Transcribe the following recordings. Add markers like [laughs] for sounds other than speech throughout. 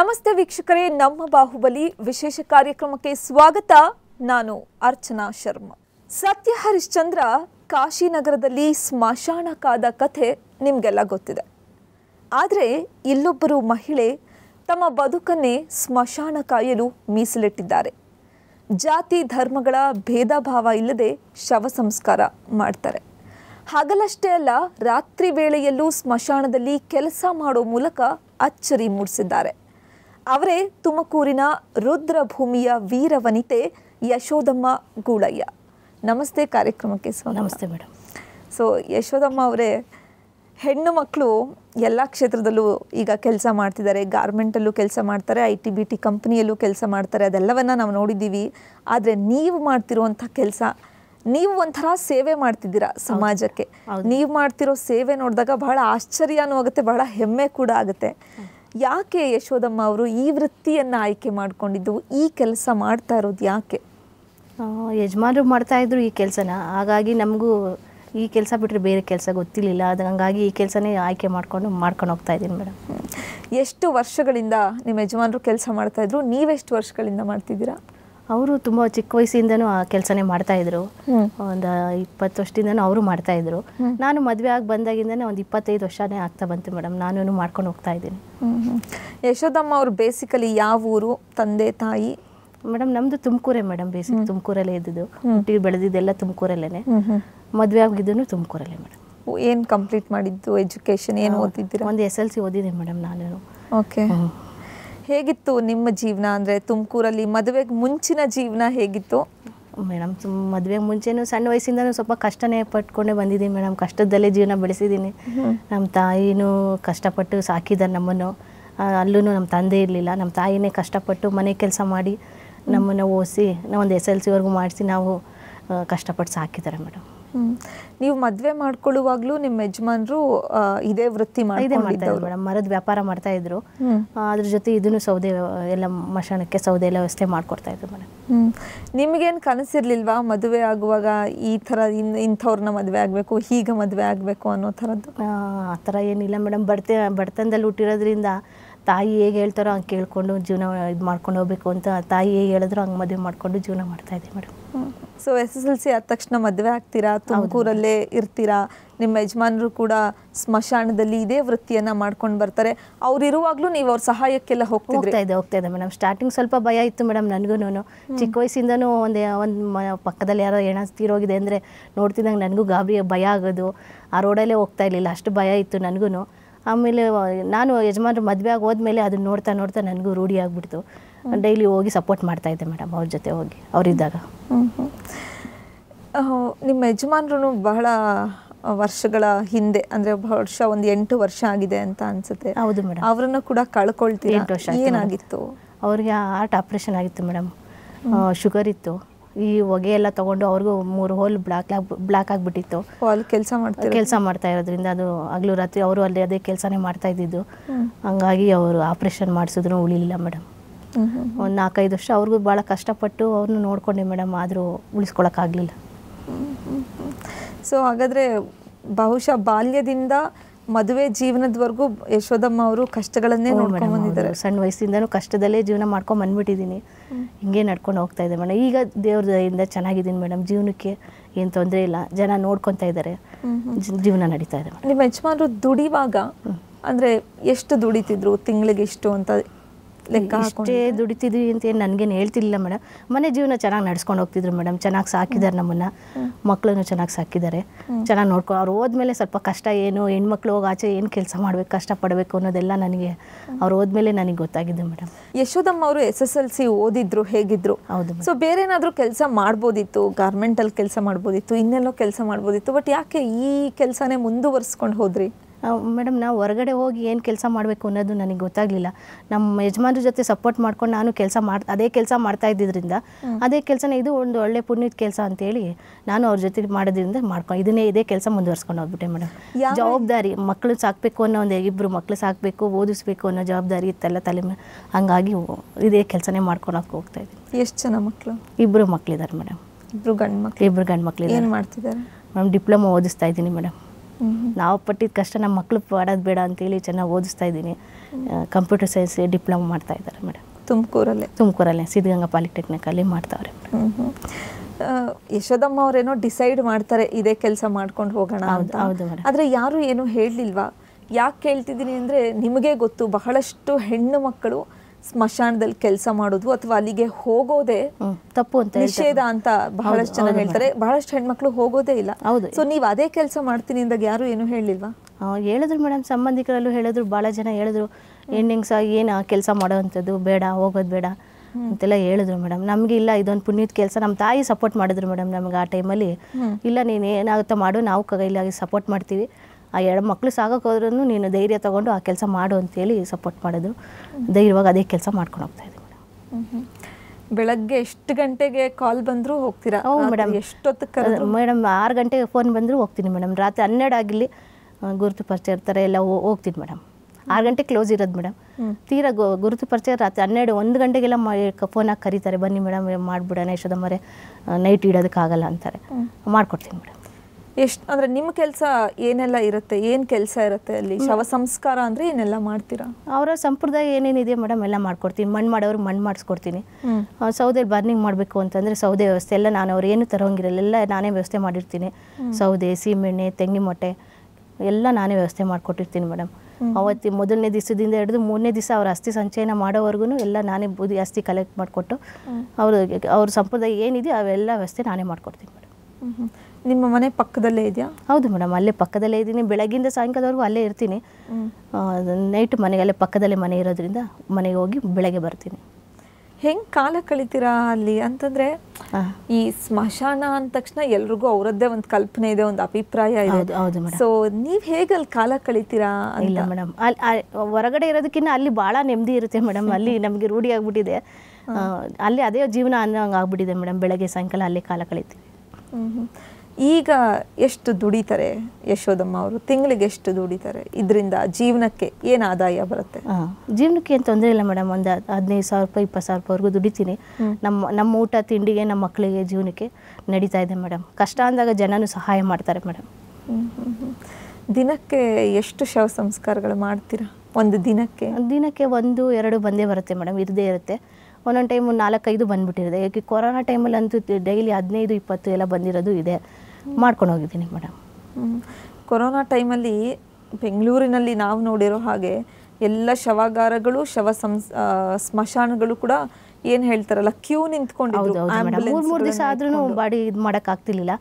ನಮಸ್ತೆ ವೀಕ್ಷಕರೇ ನಮ್ಮ ಬಾಹುಬಲಿ ವಿಶೇಷ ಕಾರ್ಯಕ್ರಮಕ್ಕೆ ಸ್ವಾಗತ ನಾನು ಅರ್ಚನಾ ಶರ್ಮಾ ಸತ್ಯ ಹರಿಶ್ಚಂದ್ರ ಕಾಶಿನಗರದಲ್ಲಿ ಸ್ಮಶಾನ ಕಾದ ಕಥೆ ನಿಮಗೆಲ್ಲ ಗೊತ್ತಿದೆ ಆದರೆ ಇಲ್ಲೊಬ್ಬರು ಮಹಿಳೆ ತಮ್ಮ ಬದುಕನ್ನೇ ಸ್ಮಶಾನ ಕಾಯಲು ಮೀಸಲಿಟ್ಟಿದ್ದಾರೆ ಜಾತಿ ಧರ್ಮಗಳ ಭೇದ ಭಾವ ಇಲ್ಲದೆ ಶವ ಸಂಸ್ಕಾರ ಮಾಡ್ತಾರೆ ಹಗಲಷ್ಟೇ ಅಲ್ಲ ರಾತ್ರಿ ವೇಳೆಯಲ್ಲೂ ಸ್ಮಶಾನದಲ್ಲಿ ಕೆಲಸ ಮಾಡೋ ಮೂಲಕ ಅಚ್ಚರಿ ಮೂಡಿಸಿದ್ದಾರೆ ಅವರೇ ತುಮಕೂರಿನ ರುದ್ರಭೂಮಿಯ ವೀರವನಿತೆ ಯಶೋಧಮ್ಮ ಗೂಳಯ್ಯ ನಮಸ್ತೆ ಕಾರ್ಯಕ್ರಮಕ್ಕೆ ಸ್ವಾಗತ ನಮಸ್ತೆ ಮೇಡಮ್ ಸೊ ಯಶೋದಮ್ಮ ಅವರೇ ಹೆಣ್ಣು ಮಕ್ಕಳು ಎಲ್ಲ ಕ್ಷೇತ್ರದಲ್ಲೂ ಈಗ ಕೆಲಸ ಮಾಡ್ತಿದ್ದಾರೆ ಗಾರ್ಮೆಂಟಲ್ಲೂ ಕೆಲಸ ಮಾಡ್ತಾರೆ ಐ ಟಿ ಬಿ ಟಿ ಕಂಪ್ನಿಯಲ್ಲೂ ಕೆಲಸ ಮಾಡ್ತಾರೆ ಅದೆಲ್ಲವನ್ನು ನಾವು ನೋಡಿದ್ದೀವಿ ಆದರೆ ನೀವು ಮಾಡ್ತಿರುವಂಥ ಕೆಲಸ ನೀವು ಒಂಥರ ಸೇವೆ ಮಾಡ್ತಿದ್ದೀರಾ ಸಮಾಜಕ್ಕೆ ನೀವು ಮಾಡ್ತಿರೋ ಸೇವೆ ನೋಡಿದಾಗ ಬಹಳ ಆಶ್ಚರ್ಯನೂ ಆಗುತ್ತೆ ಬಹಳ ಹೆಮ್ಮೆ ಕೂಡ ಆಗುತ್ತೆ ಯಾಕೆ ಯಶೋದಮ್ಮ ಅವರು ಈ ವೃತ್ತಿಯನ್ನು ಆಯ್ಕೆ ಮಾಡಿಕೊಂಡಿದ್ದು ಈ ಕೆಲಸ ಮಾಡ್ತಾ ಇರೋದು ಯಾಕೆ ಯಜಮಾನರು ಮಾಡ್ತಾಯಿದ್ರು ಈ ಕೆಲಸನ ಹಾಗಾಗಿ ನಮಗೂ ಈ ಕೆಲಸ ಬಿಟ್ಟರೆ ಬೇರೆ ಕೆಲಸ ಗೊತ್ತಿರಲಿಲ್ಲ ಅದು ಹಂಗಾಗಿ ಈ ಕೆಲಸನೇ ಆಯ್ಕೆ ಮಾಡಿಕೊಂಡು ಮಾಡ್ಕೊಂಡು ಹೋಗ್ತಾ ಇದ್ದೀನಿ ಮೇಡಮ್ ಎಷ್ಟು ವರ್ಷಗಳಿಂದ ನಿಮ್ಮ ಯಜಮಾನರು ಕೆಲಸ ಮಾಡ್ತಾಯಿದ್ರು ನೀವೆಷ್ಟು ವರ್ಷಗಳಿಂದ ಮಾಡ್ತಿದ್ದೀರಾ ಅವರು ತುಂಬಾ ಚಿಕ್ಕ ವಯಸ್ಸಿಂದನೂ ಆ ಕೆಲಸನೇ ಮಾಡ್ತಾ ಇದ್ರು ಒಂದು ಇಪ್ಪತ್ತು ವರ್ಷದಿಂದನೂ ಅವರು ಮಾಡ್ತಾ ಇದ್ರು ನಾನು ಮದುವೆ ಆಗಿ ಬಂದಾಗಿಂದನೇ ಒಂದು ಇಪ್ಪತ್ತೈದು ವರ್ಷನೇ ಆಗ್ತಾ ಬಂತು ಮೇಡಮ್ ನಾನು ಮಾಡ್ಕೊಂಡು ಹೋಗ್ತಾ ಇದ್ದೀನಿ ಯಶೋದಮ್ಮ ಅವರು ಬೇಸಿಕಲಿ ಯಾವ ಊರು ತಂದೆ ತಾಯಿ ಮೇಡಮ್ ನಮ್ದು ತುಮಕೂರೇ ಮೇಡಮ್ ಬೇಸಿಕ್ ತುಮಕೂರಲ್ಲೇ ಇದ್ದಿದ್ದು ಹುಟ್ಟಿ ಬೆಳೆದಿದ್ದೆಲ್ಲ ತುಮಕೂರಲ್ಲೇನೆ ಮದುವೆ ಆಗಿದ್ದು ತುಮಕೂರಲ್ಲೇ ಮೇಡಮ್ ಏನು ಕಂಪ್ಲೀಟ್ ಮಾಡಿದ್ದು ಎಜುಕೇಶನ್ ಏನು ಓದಿದ್ದೀರಾ ಒಂದು ಎಸ್ ಎಲ್ ಸಿ ಓದಿದೆ ಮೇಡಮ್ ನಾನೇನು ಓಕೆ ಹೇಗಿತ್ತು ನಿಮ್ಮ ಜೀವನ ಅಂದರೆ ತುಮಕೂರಲ್ಲಿ ಮದುವೆಗೆ ಮುಂಚಿನ ಜೀವನ ಹೇಗಿತ್ತು ಮೇಡಮ್ ತುಂಬ ಮದುವೆಗೆ ಮುಂಚೆನೂ ಸಣ್ಣ ವಯಸ್ಸಿಂದನೂ ಸ್ವಲ್ಪ ಕಷ್ಟನೇ ಪಟ್ಕೊಂಡೇ ಬಂದಿದ್ದೀನಿ ಮೇಡಮ್ ಕಷ್ಟದಲ್ಲೇ ಜೀವನ ಬೆಳೆಸಿದ್ದೀನಿ ನಮ್ಮ ತಾಯಿನೂ ಕಷ್ಟಪಟ್ಟು ಸಾಕಿದ್ದಾರೆ ನಮ್ಮನ್ನು ಅಲ್ಲೂ ನಮ್ಮ ತಂದೆ ಇರಲಿಲ್ಲ ನಮ್ಮ ತಾಯಿನೇ ಕಷ್ಟಪಟ್ಟು ಮನೆ ಕೆಲಸ ಮಾಡಿ ನಮ್ಮನ್ನು ಓದಿಸಿ ನಾವು ಒಂದು ಎಸ್ ಎಲ್ ಸಿವರೆಗೂ ಮಾಡಿಸಿ ನಾವು ಕಷ್ಟಪಟ್ಟು ಸಾಕಿದ್ದಾರೆ ಮೇಡಮ್ ನೀವು ಮದ್ವೆ ಮಾಡ್ಕೊಳ್ಳುವಾಗ್ಲೂ ನಿಮ್ಮ ಯಜಮಾನ್ರು ಇದೇ ವೃತ್ತಿ ಮೇಡಮ್ ಮರದ ವ್ಯಾಪಾರ ಮಾಡ್ತಾ ಇದ್ರು ಅದ್ರ ಜೊತೆ ಇದನ್ನು ಸೌದೆ ಎಲ್ಲ ಮಶಾನಕ್ಕೆ ಸೌದೆ ಎಲ್ಲ ವ್ಯವಸ್ಥೆ ಮಾಡ್ಕೊಡ್ತಾ ಇದ್ರು ಮೇಡಮ್ ನಿಮಗೇನು ಕನಸಿರ್ಲಿಲ್ವಾ ಮದುವೆ ಆಗುವಾಗ ಈ ತರ ಇನ್ ಇಂಥವ್ರನ್ನ ಮದುವೆ ಆಗಬೇಕು ಹೀಗ ಮದ್ವೆ ಆಗಬೇಕು ಅನ್ನೋ ತರದ್ದು ಆ ತರ ಏನಿಲ್ಲ ಮೇಡಮ್ ಬಡತೆ ಬಡತನದಲ್ಲಿ ಹುಟ್ಟಿರೋದ್ರಿಂದ ತಾಯಿ ಹೇಗೆ ಹೇಳ್ತಾರೋ ಹಂಗೆ ಕೇಳ್ಕೊಂಡು ಜೀವನ ಇದು ಮಾಡ್ಕೊಂಡು ಹೋಗ್ಬೇಕು ಅಂತ ತಾಯಿ ಹೇಗೆ ಹೇಳಿದ್ರು ಹಂಗೆ ಮದುವೆ ಮಾಡಿಕೊಂಡು ಜೀವನ ಮಾಡ್ತಾ ಇದ್ದೀವಿ madam so S S L C ಆದ ತಕ್ಷಣ ಮದುವೆ ಆಗ್ತೀರಾ ತುಮಕೂರಲ್ಲೇ ಇರ್ತೀರಾ ನಿಮ್ಮ ಯಜಮಾನರು ಕೂಡ ಸ್ಮಶಾನದಲ್ಲಿ ಇದೇ ವೃತ್ತಿಯನ್ನು ಮಾಡ್ಕೊಂಡು ಬರ್ತಾರೆ ಅವ್ರಿರುವಾಗ್ಲೂ ನೀವು ಅವ್ರ ಸಹಾಯಕ್ಕೆಲ್ಲ ಹೋಗ್ತಾ ಇದೆ ಹೋಗ್ತಾ ಇದೆ ಮೇಡಮ್ ಸ್ಟಾರ್ಟಿಂಗ್ ಸ್ವಲ್ಪ ಭಯ ಇತ್ತು ಮೇಡಮ್ ನನಗೂ ಚಿಕ್ಕ ವಯಸ್ಸಿಂದನೂ ಒಂದು ಒಂದು ಪಕ್ಕದಲ್ಲಿ ಯಾರೋ ಏಣ ತೀರೋಗಿದೆ ಅಂದರೆ ನೋಡ್ತಿದ್ದಂಗೆ ನನಗೂ ಗಾಬರಿ ಭಯ ಆಗೋದು ಆ ರೋಡಲ್ಲೇ ಹೋಗ್ತಾ ಇರಲಿಲ್ಲ ಅಷ್ಟು ಭಯ ಇತ್ತು ನನಗೂ ಆಮೇಲೆ ನಾನು ಯಜಮಾನರು ಮದುವೆ ಆಗಿ ಹೋದ್ಮೇಲೆ ಅದನ್ನ ನೋಡ್ತಾ ನೋಡ್ತಾ ನನಗೂ ರೂಢಿ ಆಗಿಬಿಡ್ತು ಡೈಲಿ ಹೋಗಿ ಸಪೋರ್ಟ್ ಮಾಡ್ತಾ ಇದ್ದೆ ಮೇಡಮ್ ಅವ್ರ ಜೊತೆ ಹೋಗಿ ಅವರಿದ್ದಾಗ ನಿಮ್ಮ ಯಜಮಾನ್ರು ಬಹಳ ವರ್ಷಗಳ ಹಿಂದೆ ಅಂದ್ರೆ ವರ್ಷ ಒಂದು ಎಂಟು ವರ್ಷ ಆಗಿದೆ ಅಂತ ಅನ್ಸುತ್ತೆ ಹೌದು ಮೇಡಮ್ ಅವರನ್ನ ಕೂಡ ಕಳ್ಕೊಳ್ತೀವಿ ಎಂಟು ವರ್ಷ ಏನಾಗಿತ್ತು ಅವ್ರಿಗೆ ಹಾರ್ಟ್ ಆಪ್ರೇಷನ್ ಆಗಿತ್ತು ಮೇಡಮ್ ಶುಗರ್ ಇತ್ತು ಈ ಹೊಗೆ ಎಲ್ಲ ತಗೊಂಡು ಅವ್ರಿಗೂ ಮೂರು ಹೋಲ್ ಬ್ಲಾಕ್ ಬ್ಲಾಕ್ ಆಗಿಬಿಟ್ಟಿತ್ತು ಅಲ್ಲಿ ಕೆಲಸ ಮಾಡ್ತಾ ಕೆಲಸ ಮಾಡ್ತಾ ಇರೋದ್ರಿಂದ ಅದು ಹಗಲು ರಾತ್ರಿ ಅವರು ಅಲ್ಲಿ ಅದೇ ಕೆಲಸನೇ ಮಾಡ್ತಾ ಇದ್ದಿದ್ದು ಹಂಗಾಗಿ ಅವರು ಆಪ್ರೇಷನ್ ಮಾಡಿಸಿದ್ರು ಉಳಿಲಿಲ್ಲ ಮೇಡಮ್ ಒಂದು ನಾಲ್ಕೈದು ವರ್ಷ ಅವ್ರಿಗೂ ಭಾಳ ಕಷ್ಟಪಟ್ಟು ಅವ್ರನ್ನ ನೋಡ್ಕೊಂಡೆ ಮೇಡಮ್ ಆದರೂ ಉಳಿಸ್ಕೊಳಕ್ಕಾಗಲಿಲ್ಲ ಸೊ ಹಾಗಾದರೆ ಬಹುಶಃ ಬಾಲ್ಯದಿಂದ ಮದುವೆ ಜೀವನದವರೆಗೂ ಯಶೋದಮ್ಮ ಅವರು ಕಷ್ಟಗಳನ್ನೇ ನೋಡ್ಕೊಂಡು ಬಂದಿದ್ದಾರೆ ಸಣ್ಣ ವಯಸ್ಸಿಂದನೂ ಕಷ್ಟದಲ್ಲೇ ಜೀವನ ಮಾಡ್ಕೊಂಡು ಬಂದ್ಬಿಟ್ಟಿದ್ದೀನಿ ಹಿಂಗೆ ನಡ್ಕೊಂಡು ಹೋಗ್ತಾ ಇದೆ ಮೇಡಮ್ ಈಗ ದೇವ್ರ ದಯಿಂದ ಚೆನ್ನಾಗಿದ್ದೀನಿ ಮೇಡಮ್ ಜೀವನಕ್ಕೆ ಏನು ತೊಂದರೆ ಇಲ್ಲ ಜನ ನೋಡ್ಕೊತಾ ಇದ್ದಾರೆ ಜೀವನ ನಡೀತಾ ಇದೆ ನಿಮ್ಮ ಯಜಮಾನರು ದುಡಿವಾಗ ಅಂದರೆ ಎಷ್ಟು ದುಡಿತಿದ್ರು ತಿಂಗಳಿಗೆ ಎಷ್ಟು ಅಂತ ಲೆಕ್ಕ ಅಷ್ಟೇ ದುಡಿತಿದ್ವಿ ಅಂತ ಏನು ನನಗೇನು ಹೇಳ್ತಿಲ್ಲ ಮೇಡಮ್ ಮನೆ ಜೀವನ ಚೆನ್ನಾಗಿ ನಡ್ಸ್ಕೊಂಡು ಹೋಗ್ತಿದ್ರು ಮೇಡಮ್ ಚೆನ್ನಾಗಿ ಸಾಕಿದ್ದಾರೆ ನಮ್ಮನ್ನು ಮಕ್ಕಳನ್ನು ಚೆನ್ನಾಗಿ ಸಾಕಿದ್ದಾರೆ ಚೆನ್ನಾಗಿ ನೋಡ್ಕೊ ಅವ್ರು ಹೋದ್ಮೇಲೆ ಸ್ವಲ್ಪ ಕಷ್ಟ ಏನು ಹೆಣ್ಮಕ್ಳು ಹೋಗಿ ಆಚೆ ಏನು ಕೆಲಸ ಮಾಡಬೇಕು ಕಷ್ಟ ಪಡ್ಬೇಕು ಅನ್ನೋದೆಲ್ಲ ನನಗೆ ಅವ್ರು ಹೋದ್ಮೇಲೆ ನನಗೆ ಗೊತ್ತಾಗಿದೆ ಮೇಡಮ್ ಯಶೋದಮ್ಮ ಅವರು ಎಸ್ ಎಸ್ ಎಲ್ ಸಿ ಓದಿದ್ರು ಹೇಗಿದ್ರು ಹೌದು ಸೊ ಬೇರೆ ಏನಾದರೂ ಕೆಲಸ ಮಾಡ್ಬೋದಿತ್ತು ಗಾರ್ಮೆಂಟಲ್ಲಿ ಕೆಲಸ ಮಾಡ್ಬೋದಿತ್ತು ಇನ್ನೆಲ್ಲೋ ಕೆಲಸ ಮಾಡ್ಬೋದಿತ್ತು ಬಟ್ ಯಾಕೆ ಈ ಕೆಲಸನೇ ಮುಂದುವರಿಸ್ಕೊಂಡು ಹೋದ್ರಿ ಮೇಡಮ್ ನಾವು ಹೊರಗಡೆ ಹೋಗಿ ಏನು ಕೆಲಸ ಮಾಡಬೇಕು ಅನ್ನೋದು ನನಗೆ ಗೊತ್ತಾಗಲಿಲ್ಲ ನಮ್ಮ ಯಜಮಾನ್ರ ಜೊತೆ ಸಪೋರ್ಟ್ ಮಾಡ್ಕೊಂಡು ನಾನು ಕೆಲಸ ಮಾಡ್ ಅದೇ ಕೆಲಸ ಮಾಡ್ತಾ ಇದ್ದಿದ್ದರಿಂದ ಅದೇ ಕೆಲಸನೇ ಇದು ಒಂದು ಒಳ್ಳೆ ಪುಣ್ಯದ ಕೆಲಸ ಅಂತೇಳಿ ನಾನು ಅವ್ರ ಜೊತೆ ಮಾಡೋದ್ರಿಂದ ಮಾಡ್ಕೊ ಇದನ್ನೇ ಇದೇ ಕೆಲಸ ಮುಂದುವರ್ಸ್ಕೊಂಡು ಹೋಗ್ಬಿಟ್ಟೆ ಮೇಡಮ್ ಜವಾಬ್ದಾರಿ ಮಕ್ಕಳು ಸಾಕಬೇಕು ಅನ್ನೋ ಒಂದು ಇಬ್ಬರು ಮಕ್ಕಳು ಸಾಕಬೇಕು ಓದಿಸ್ಬೇಕು ಅನ್ನೋ ಜವಾಬ್ದಾರಿ ಇತ್ತಲ್ಲ ತಲೆ ಹಂಗಾಗಿ ಇದೇ ಕೆಲಸನೇ ಹಾಕಿ ಹೋಗ್ತಾ ಇದ್ದೀನಿ ಎಷ್ಟು ಜನ ಮಕ್ಕಳು ಇಬ್ಬರು ಮಕ್ಕಳಿದ್ದಾರೆ ಮೇಡಮ್ ಇಬ್ಬರು ಗಂಡು ಮಕ್ಕಳು ಇಬ್ಬರು ಗಂಡು ಮಕ್ಕಳು ಏನು ಮಾಡ್ತಿದ್ದಾರೆ ಮ್ಯಾಮ್ ಡಿಪ್ಲೊಮಾ ಓದಿಸ್ತಾ ಇದ್ದೀನಿ ಮೇಡಮ್ ನಾವು ಪಟ್ಟಿದ ಕಷ್ಟ ನಮ್ಮ ಮಕ್ಕಳು ಮಾಡೋದು ಬೇಡ ಅಂತೇಳಿ ಚೆನ್ನಾಗಿ ಓದಿಸ್ತಾ ಇದ್ದೀನಿ ಕಂಪ್ಯೂಟರ್ ಸೈನ್ಸ್ ಡಿಪ್ಲೊಮಾ ಮಾಡ್ತಾ ಇದ್ದಾರೆ ಮೇಡಮ್ ತುಮಕೂರಲ್ಲೇ ತುಮಕೂರಲ್ಲೇ ಸಿದ್ಧಗಂಗಾ ಪಾಲಿಟೆಕ್ನಿಕಲ್ಲಿ ಮಾಡ್ತಾವ್ರೆ ಯಶೋದಮ್ಮ ಅವರೇನೋ ಡಿಸೈಡ್ ಮಾಡ್ತಾರೆ ಇದೇ ಕೆಲಸ ಮಾಡ್ಕೊಂಡು ಹೋಗೋಣ ಅಂತ ಆದರೆ ಯಾರು ಏನು ಹೇಳಲಿಲ್ವಾ ಯಾಕೆ ಕೇಳ್ತಿದ್ದೀನಿ ಅಂದರೆ ನಿಮಗೆ ಗೊತ್ತು ಬಹಳಷ್ಟು ಹೆಣ್ಣು ಮಕ್ಕಳು ಸ್ಮಶಾನದಲ್ಲಿ ಕೆಲಸ ಮಾಡೋದು ಅಥವಾ ಅಲ್ಲಿಗೆ ಹೋಗೋದೇ ತಪ್ಪು ಅಂತ ನಿಷೇಧ ಅಂತ ಬಹಳಷ್ಟು ಜನ ಹೇಳ್ತಾರೆ ಬಹಳಷ್ಟು ಹೆಣ್ಮಕ್ಳು ಹೋಗೋದೇ ಇಲ್ಲ ಹೌದು ಸೊ ನೀವು ಅದೇ ಕೆಲಸ ಮಾಡ್ತೀನಿ ಅಂದಾಗ ಯಾರು ಏನು ಹೇಳಿಲ್ವಾ ಹೇಳಿದ್ರು ಮೇಡಮ್ ಸಂಬಂಧಿಕರಲ್ಲೂ ಹೇಳಿದ್ರು ಬಹಳ ಜನ ಹೇಳಿದ್ರು ಎಂಡಿಂಗ್ಸ್ ಏನು ಕೆಲಸ ಮಾಡೋವಂಥದ್ದು ಬೇಡ ಹೋಗೋದು ಬೇಡ ಅಂತೆಲ್ಲ ಹೇಳಿದ್ರು ಮೇಡಮ್ ನಮ್ಗೆ ಇಲ್ಲ ಇದೊಂದು ಪುಣ್ಯದ ಕೆಲಸ ನಮ್ಮ ತಾಯಿ ಸಪೋರ್ಟ್ ಮಾಡಿದ್ರು ಮೇಡಮ್ ನಮ್ಗೆ ಆ ಟೈಮಲ್ಲಿ ಇಲ್ಲ ನೀನು ಏನಾಗುತ್ತೋ ಮಾಡು ನಾವು ಕೈಲಾಗಿ ಸಪೋರ್ಟ್ ಮಾಡ್ತೀವಿ ಆ ಎರಡು ಮಕ್ಕಳು ಸಾಗೋಕೆ ಹೋದ್ರೂ ನೀನು ಧೈರ್ಯ ತೊಗೊಂಡು ಆ ಕೆಲಸ ಮಾಡು ಅಂತೇಳಿ ಸಪೋರ್ಟ್ ಮಾಡಿದ್ರು ಧೈರ್ಯವಾಗಿ ಅದೇ ಕೆಲಸ ಮಾಡ್ಕೊಂಡು ಹೋಗ್ತಾ ಇದ್ದೀನಿ ಮೇಡಮ್ ಬೆಳಗ್ಗೆ ಎಷ್ಟು ಗಂಟೆಗೆ ಕಾಲ್ ಬಂದರೂ ಹೋಗ್ತೀರಾ ಹ್ಞೂ ಮೇಡಮ್ ಎಷ್ಟೊತ್ತು ಮೇಡಮ್ ಆರು ಗಂಟೆಗೆ ಫೋನ್ ಬಂದರೂ ಹೋಗ್ತೀನಿ ಮೇಡಮ್ ರಾತ್ರಿ ಹನ್ನೆರಡು ಆಗಿರಲಿ ಗುರುತು ಪರಿಚಯ ಇರ್ತಾರೆ ಎಲ್ಲ ಹೋಗ್ತೀನಿ ಮೇಡಮ್ ಆರು ಗಂಟೆ ಕ್ಲೋಸ್ ಇರೋದು ಮೇಡಮ್ ತೀರಾ ಗುರುತು ಪರಿಚಯ ರಾತ್ರಿ ಹನ್ನೆರಡು ಒಂದು ಗಂಟೆಗೆಲ್ಲ ಫೋನಾಗಿ ಕರೀತಾರೆ ಬನ್ನಿ ಮೇಡಮ್ ಮಾಡಿಬಿಡೋಣ ಎಷ್ಟೊದ ನೈಟ್ ಇಡೋದಕ್ಕಾಗಲ್ಲ ಅಂತಾರೆ ಮಾಡ್ಕೊಡ್ತೀನಿ ಮೇಡಮ್ ಎಷ್ಟು ಅಂದ್ರೆ ನಿಮ್ಮ ಕೆಲಸ ಏನೆಲ್ಲ ಇರುತ್ತೆ ಏನ್ ಕೆಲಸ ಇರುತ್ತೆ ಅಲ್ಲಿ ಶವ ಸಂಸ್ಕಾರ ಅಂದ್ರೆ ಏನೆಲ್ಲ ಮಾಡ್ತೀರಾ ಅವರ ಸಂಪ್ರದಾಯ ಏನೇನಿದೆ ಮೇಡಮ್ ಎಲ್ಲ ಮಾಡ್ಕೊಡ್ತೀನಿ ಮಣ್ಣು ಮಾಡೋರು ಮಣ್ಣು ಮಾಡಿಸ್ಕೊಡ್ತೀನಿ ಸೌದೆ ಬರ್ನಿಂಗ್ ಮಾಡಬೇಕು ಅಂತಂದ್ರೆ ಸೌದೆ ವ್ಯವಸ್ಥೆ ಎಲ್ಲ ನಾನು ಅವ್ರು ಏನು ತರೋಂಗಿರಲ್ಲ ಎಲ್ಲ ನಾನೇ ವ್ಯವಸ್ಥೆ ಮಾಡಿರ್ತೀನಿ ಸೌದೆ ಸೀಮೆಣ್ಣೆ ತೆಂಗಿನ ಮೊಟ್ಟೆ ಎಲ್ಲ ನಾನೇ ವ್ಯವಸ್ಥೆ ಮಾಡ್ಕೊಟ್ಟಿರ್ತೀನಿ ಮೇಡಮ್ ಅವತ್ತಿ ಮೊದಲನೇ ದಿವಸದಿಂದ ಹಿಡಿದು ಮೂರನೇ ದಿವಸ ಅವ್ರ ಅಸ್ಥಿ ಸಂಚಯನ ಮಾಡೋವರೆಗೂ ಎಲ್ಲ ನಾನೇ ಬೂದಿ ಅಸ್ಥಿ ಕಲೆಕ್ಟ್ ಮಾಡಿಕೊಟ್ಟು ಅವ್ರ ಅವ್ರ ಸಂಪ್ರದಾಯ ಏನಿದೆ ಅವೆಲ್ಲ ವ್ಯವಸ್ಥೆ ನಾನೇ ಮಾಡ್ಕೊಡ್ತೀನಿ ಮೇಡಮ್ ನಿಮ್ಮ ಮನೆ ಪಕ್ಕದಲ್ಲೇ ಇದೆಯಾ ಹೌದು ಮೇಡಮ್ ಅಲ್ಲೇ ಪಕ್ಕದಲ್ಲೇ ಇದ್ದೀನಿ ಬೆಳಗಿಂದ ಸಾಯಂಕಾಲವರೆಗೂ ಅಲ್ಲೇ ಇರ್ತೀನಿ ನೈಟ್ ಮನೆಗೆ ಅಲ್ಲೇ ಪಕ್ಕದಲ್ಲೇ ಮನೆ ಇರೋದ್ರಿಂದ ಮನೆಗೆ ಹೋಗಿ ಬೆಳಗ್ಗೆ ಬರ್ತೀನಿ ಹೆಂಗೆ ಕಾಲ ಕಳಿತೀರಾ ಅಲ್ಲಿ ಅಂತಂದರೆ ಈ ಸ್ಮಶಾನ ಅಂದ ತಕ್ಷಣ ಎಲ್ರಿಗೂ ಅವರದ್ದೇ ಒಂದು ಕಲ್ಪನೆ ಇದೆ ಒಂದು ಅಭಿಪ್ರಾಯ ಇದೆ ಹೌದು ಸೊ ನೀವು ಹೇಗೆ ಅಲ್ಲಿ ಕಾಲ ಕಳಿತೀರಾ ಇಲ್ಲ ಮೇಡಮ್ ಅಲ್ಲಿ ಹೊರಗಡೆ ಇರೋದಕ್ಕಿಂತ ಅಲ್ಲಿ ಭಾಳ ನೆಮ್ಮದಿ ಇರುತ್ತೆ ಮೇಡಮ್ [laughs] ಅಲ್ಲಿ ನಮಗೆ ರೂಢಿ ಆಗಿಬಿಟ್ಟಿದೆ ಅಲ್ಲಿ ಅದೇ ಜೀವನ ಅನ್ನೋ ಹಂಗೆ ಆಗ್ಬಿಟ್ಟಿದೆ ಮೇಡಮ್ ಬೆಳಗ್ಗೆ ಸಾಯಂಕಾಲ ಅಲ್ಲಿ ಕಾಲ ಕಳಿತೀವಿ ಈಗ ಎಷ್ಟು ದುಡಿತಾರೆ ಯಶೋದಮ್ಮ ಅವರು ತಿಂಗಳಿಗೆ ಎಷ್ಟು ದುಡಿತಾರೆ ಇದರಿಂದ ಜೀವನಕ್ಕೆ ಏನು ಆದಾಯ ಬರುತ್ತೆ ಜೀವನಕ್ಕೆ ಏನು ತೊಂದರೆ ಇಲ್ಲ ಮೇಡಮ್ ಒಂದು ಹದಿನೈದು ಸಾವಿರ ರೂಪಾಯಿ ಇಪ್ಪತ್ತು ಸಾವಿರ ರೂಪಾಯಿವರೆಗೂ ದುಡಿತೀನಿ ನಮ್ಮ ನಮ್ಮ ಊಟ ತಿಂಡಿಗೆ ನಮ್ಮ ಮಕ್ಕಳಿಗೆ ಜೀವನಕ್ಕೆ ನಡೀತಾ ಇದೆ ಮೇಡಮ್ ಕಷ್ಟ ಅಂದಾಗ ಜನನು ಸಹಾಯ ಮಾಡ್ತಾರೆ ಮೇಡಮ್ ದಿನಕ್ಕೆ ಎಷ್ಟು ಶವ ಸಂಸ್ಕಾರಗಳು ಮಾಡ್ತೀರಾ ಒಂದು ದಿನಕ್ಕೆ ದಿನಕ್ಕೆ ಒಂದು ಎರಡು ಬಂದೇ ಬರುತ್ತೆ ಮೇಡಮ್ ಇರದೇ ಇರುತ್ತೆ ಒಂದೊಂದು ಟೈಮು ನಾಲ್ಕೈದು ಬಂದುಬಿಟ್ಟಿರುತ್ತೆ ಯಾಕೆ ಕೊರೋನಾ ಟೈಮಲ್ಲಂತೂ ಡೈಲಿ ಹದಿನೈದು ಇಪ್ಪತ್ತು ಎಲ್ಲ ಬಂದಿರೋದು ಇದೆ ಮಾಡ್ಕೊಂಡು ಹೋಗಿದ್ದೀನಿ ಮೇಡಮ್ ಕೊರೋನಾ ಟೈಮಲ್ಲಿ ಬೆಂಗಳೂರಿನಲ್ಲಿ ನಾವು ನೋಡಿರೋ ಹಾಗೆ ಎಲ್ಲ ಶವಾಗಾರಗಳು ಶವ ಸಂಸ್ ಸ್ಮಶಾನಗಳು ಕೂಡ ಏನು ಹೇಳ್ತಾರಲ್ಲ ಕ್ಯೂ ನಿಂತ್ಕೊಂಡು ಮೂರು ಮೂರು ದಿವಸ ಆದ್ರೂ ಬಾಡಿ ಇದು ಮಾಡೋಕ್ಕಾಗ್ತಿರ್ಲಿಲ್ಲ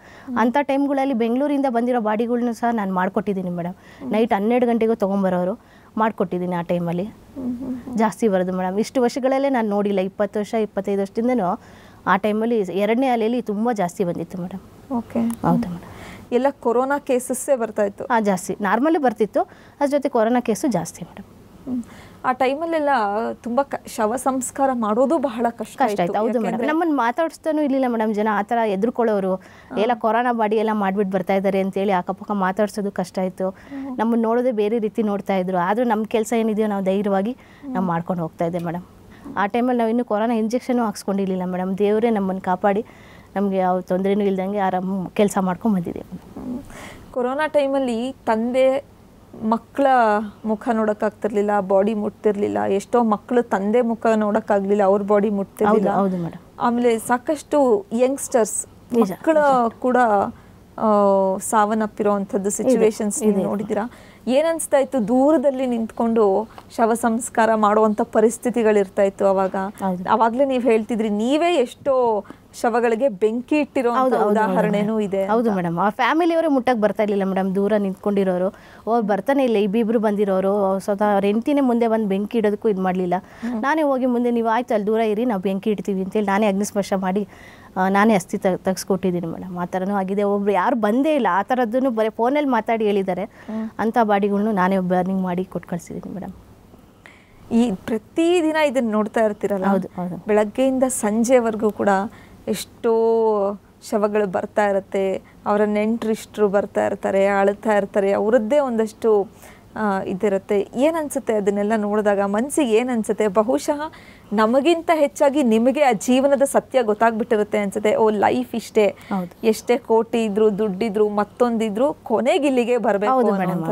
ಅಂತ ಟೈಮ್ಗಳಲ್ಲಿ ಬೆಂಗಳೂರಿಂದ ಬಂದಿರೋ ಬಾಡಿಗಳನ್ನೂ ಸಹ ನಾನು ಮಾಡ್ಕೊಟ್ಟಿದ್ದೀನಿ ಮೇಡಮ್ ನೈಟ್ ಹನ್ನೆರಡು ಗಂಟೆಗೂ ತೊಗೊಂಬರೋರು ಮಾಡಿಕೊಟ್ಟಿದ್ದೀನಿ ಆ ಟೈಮಲ್ಲಿ ಜಾಸ್ತಿ ಬರೋದು ಮೇಡಮ್ ಇಷ್ಟು ವರ್ಷಗಳಲ್ಲೇ ನಾನು ನೋಡಿಲ್ಲ ಇಪ್ಪತ್ತು ವರ್ಷ ಇಪ್ಪತ್ತೈದು ವರ್ಷದಿಂದನೂ ಆ ಟೈಮಲ್ಲಿ ಎರಡನೇ ಅಲೆಯಲ್ಲಿ ತುಂಬ ಜಾಸ್ತಿ ಬಂದಿತ್ತು ಮೇಡಮ್ ಓಕೆ ಹೌದು ಮೇಡಮ್ ಎಲ್ಲ ಕೊರೋನಾ ಕೇಸಸ್ಸೇ ಬರ್ತಾ ಇತ್ತು ಹಾಂ ಜಾಸ್ತಿ ನಾರ್ಮಲಿ ಬರ್ತಿತ್ತು ಅದ್ರ ಜೊತೆ ಕೊರೋನಾ ಕೇಸು ಜಾಸ್ತಿ ಮೇಡಮ್ ಆ ಟೈಮಲ್ಲೆಲ್ಲ ತುಂಬ ಶವ ಸಂಸ್ಕಾರ ಮಾಡೋದು ಬಹಳ ಕಷ್ಟ ಕಷ್ಟ ಆಯ್ತು ಹೌದು ಮೇಡಮ್ ನಮ್ಮನ್ನು ಮಾತಾಡಿಸ್ತಾನೂ ಇರಲಿಲ್ಲ ಮೇಡಮ್ ಜನ ಆ ಥರ ಎದುರ್ಕೊಳ್ಳೋರು ಎಲ್ಲ ಕೊರೋನಾ ಬಾಡಿ ಎಲ್ಲ ಮಾಡಿಬಿಟ್ಟು ಬರ್ತಾ ಇದ್ದಾರೆ ಅಂತೇಳಿ ಅಕ್ಕಪಕ್ಕ ಮಾತಾಡ್ಸೋದು ಕಷ್ಟ ಆಯಿತು ನಮ್ಮನ್ನು ನೋಡೋದೇ ಬೇರೆ ರೀತಿ ನೋಡ್ತಾ ಇದ್ರು ಆದರೂ ನಮ್ಮ ಕೆಲಸ ಏನಿದೆಯೋ ನಾವು ಧೈರ್ಯವಾಗಿ ನಾವು ಮಾಡ್ಕೊಂಡು ಹೋಗ್ತಾ ಇದ್ದೆ ಮೇಡಮ್ ಆ ಟೈಮಲ್ಲಿ ನಾವು ಇನ್ನೂ ಕೊರೋನಾ ಇಂಜೆಕ್ಷನು ಹಾಕ್ಸ್ಕೊಂಡಿರಲಿಲ್ಲ ಮೇಡಮ್ ದೇವರೇ ನಮ್ಮನ್ನು ಕಾಪಾಡಿ ನಮಗೆ ಯಾವ ತೊಂದರೆನೂ ಇಲ್ಲದಂಗೆ ಆರಾಮ ಕೆಲಸ ಮಾಡ್ಕೊಂಡು ಬಂದಿದೆ ಕೊರೋನಾ ಟೈಮಲ್ಲಿ ತಂದೆ ಮಕ್ಕಳ ಮುಖ ನೋಡೋಕ್ಕಾಗ್ತಿರ್ಲಿಲ್ಲ ಬಾಡಿ ಮುಟ್ತಿರ್ಲಿಲ್ಲ ಎಷ್ಟೋ ಮಕ್ಕಳು ತಂದೆ ಮುಖ ನೋಡೋಕ್ಕಾಗಲಿಲ್ಲ ಅವ್ರ ಬಾಡಿ ಮುಟ್ತಿರ್ಲಿಲ್ಲ ಹೌದು ಮೇಡಮ್ ಆಮೇಲೆ ಸಾಕಷ್ಟು ಯಂಗ್ಸ್ಟರ್ಸ್ ಮಕ್ಕಳ ಕೂಡ ಸಾವನ್ನಪ್ಪಿರೋವಂಥದ್ದು ಸಿಚುವೇಶನ್ಸ್ ನೀವು ನೋಡಿದ್ದೀರಾ ಏನನ್ಸ್ತಾ ಇತ್ತು ದೂರದಲ್ಲಿ ನಿಂತ್ಕೊಂಡು ಶವ ಸಂಸ್ಕಾರ ಮಾಡುವಂಥ ಪರಿಸ್ಥಿತಿಗಳಿರ್ತಾ ಇತ್ತು ಅವಾಗ ಅವಾಗಲೇ ನೀವು ಹೇಳ್ತಿದ್ರಿ ನೀವೇ ಎಷ್ಟೋ ಶವಗಳಿಗೆ ಬೆಂಕಿ ಇಟ್ಟಿರೋ ಉದಾಹರಣೆನೂ ಇದೆ ಹೌದು ಮೇಡಮ್ ಆ ಫ್ಯಾಮಿಲಿ ಅವರೇ ಮುಟ್ಟಕ್ಕೆ ಬರ್ತಾ ಇರಲಿಲ್ಲ ಮೇಡಮ್ ದೂರ ನಿಂತ್ಕೊಂಡಿರೋರು ಅವ್ರು ಬರ್ತಾನೆ ಇಲ್ಲ ಇಬ್ಬಿಬ್ರು ಬಂದಿರೋರು ಸ್ವತಃ ಅವ್ರ ಹೆಂಡತಿನೇ ಮುಂದೆ ಬಂದು ಬೆಂಕಿ ಇಡೋದಕ್ಕೂ ಇದು ಮಾಡಲಿಲ್ಲ ನಾನೇ ಹೋಗಿ ಮುಂದೆ ನೀವು ಆಯ್ತು ಅಲ್ಲಿ ದೂರ ಇರಿ ನಾವು ಬೆಂಕಿ ಇಡ್ತೀವಿ ಅಂತೇಳಿ ನಾನೇ ಅಗ್ನಿಸ್ಪರ್ಶ ಮಾಡಿ ನಾನೇ ಅಸ್ಥಿ ತ ತೆಗೆಸ್ಕೊಟ್ಟಿದ್ದೀನಿ ಮೇಡಮ್ ಆ ಥರನೂ ಆಗಿದೆ ಒಬ್ರು ಯಾರು ಬಂದೇ ಇಲ್ಲ ಆ ಥರದ್ದನ್ನು ಬರೀ ಫೋನಲ್ಲಿ ಮಾತಾಡಿ ಹೇಳಿದ್ದಾರೆ ಅಂಥ ಬಾಡಿಗಳನ್ನೂ ನಾನೇ ಬರ್ನಿಂಗ್ ಮಾಡಿ ಕೊಟ್ಟು ಕಳಿಸಿದ್ದೀನಿ ಮೇಡಮ್ ಈ ಪ್ರತಿದಿನ ಇದನ್ನ ನೋಡ್ತಾ ಇರ್ತೀರಲ್ಲ ಹೌದು ಹೌದು ಬೆಳಗ್ಗೆಯಿಂದ ಸಂಜೆವರೆಗೂ ಕೂಡ ಎಷ್ಟೋ ಶವಗಳು ಬರ್ತಾ ಇರುತ್ತೆ ಅವರ ನೆಂಟರಿಷ್ಟರು ಬರ್ತಾ ಇರ್ತಾರೆ ಅಳ್ತಾ ಇರ್ತಾರೆ ಅವರದ್ದೇ ಒಂದಷ್ಟು ಇದಿರುತ್ತೆ ಏನನ್ಸುತ್ತೆ ಅದನ್ನೆಲ್ಲ ನೋಡಿದಾಗ ಮನಸ್ಸಿಗೆ ಏನನ್ಸುತ್ತೆ ಬಹುಶಃ ನಮಗಿಂತ ಹೆಚ್ಚಾಗಿ ನಿಮಗೆ ಆ ಜೀವನದ ಸತ್ಯ ಗೊತ್ತಾಗ್ಬಿಟ್ಟಿರುತ್ತೆ ಅನ್ಸುತ್ತೆ ಓ ಲೈಫ್ ಇಷ್ಟೇ ಎಷ್ಟೇ ಕೋಟಿ ಇದ್ರು ದುಡ್ಡಿದ್ರು ಮತ್ತೊಂದಿದ್ರು ಇಲ್ಲಿಗೆ ಬರಬೇಕು ಮೇಡಮ್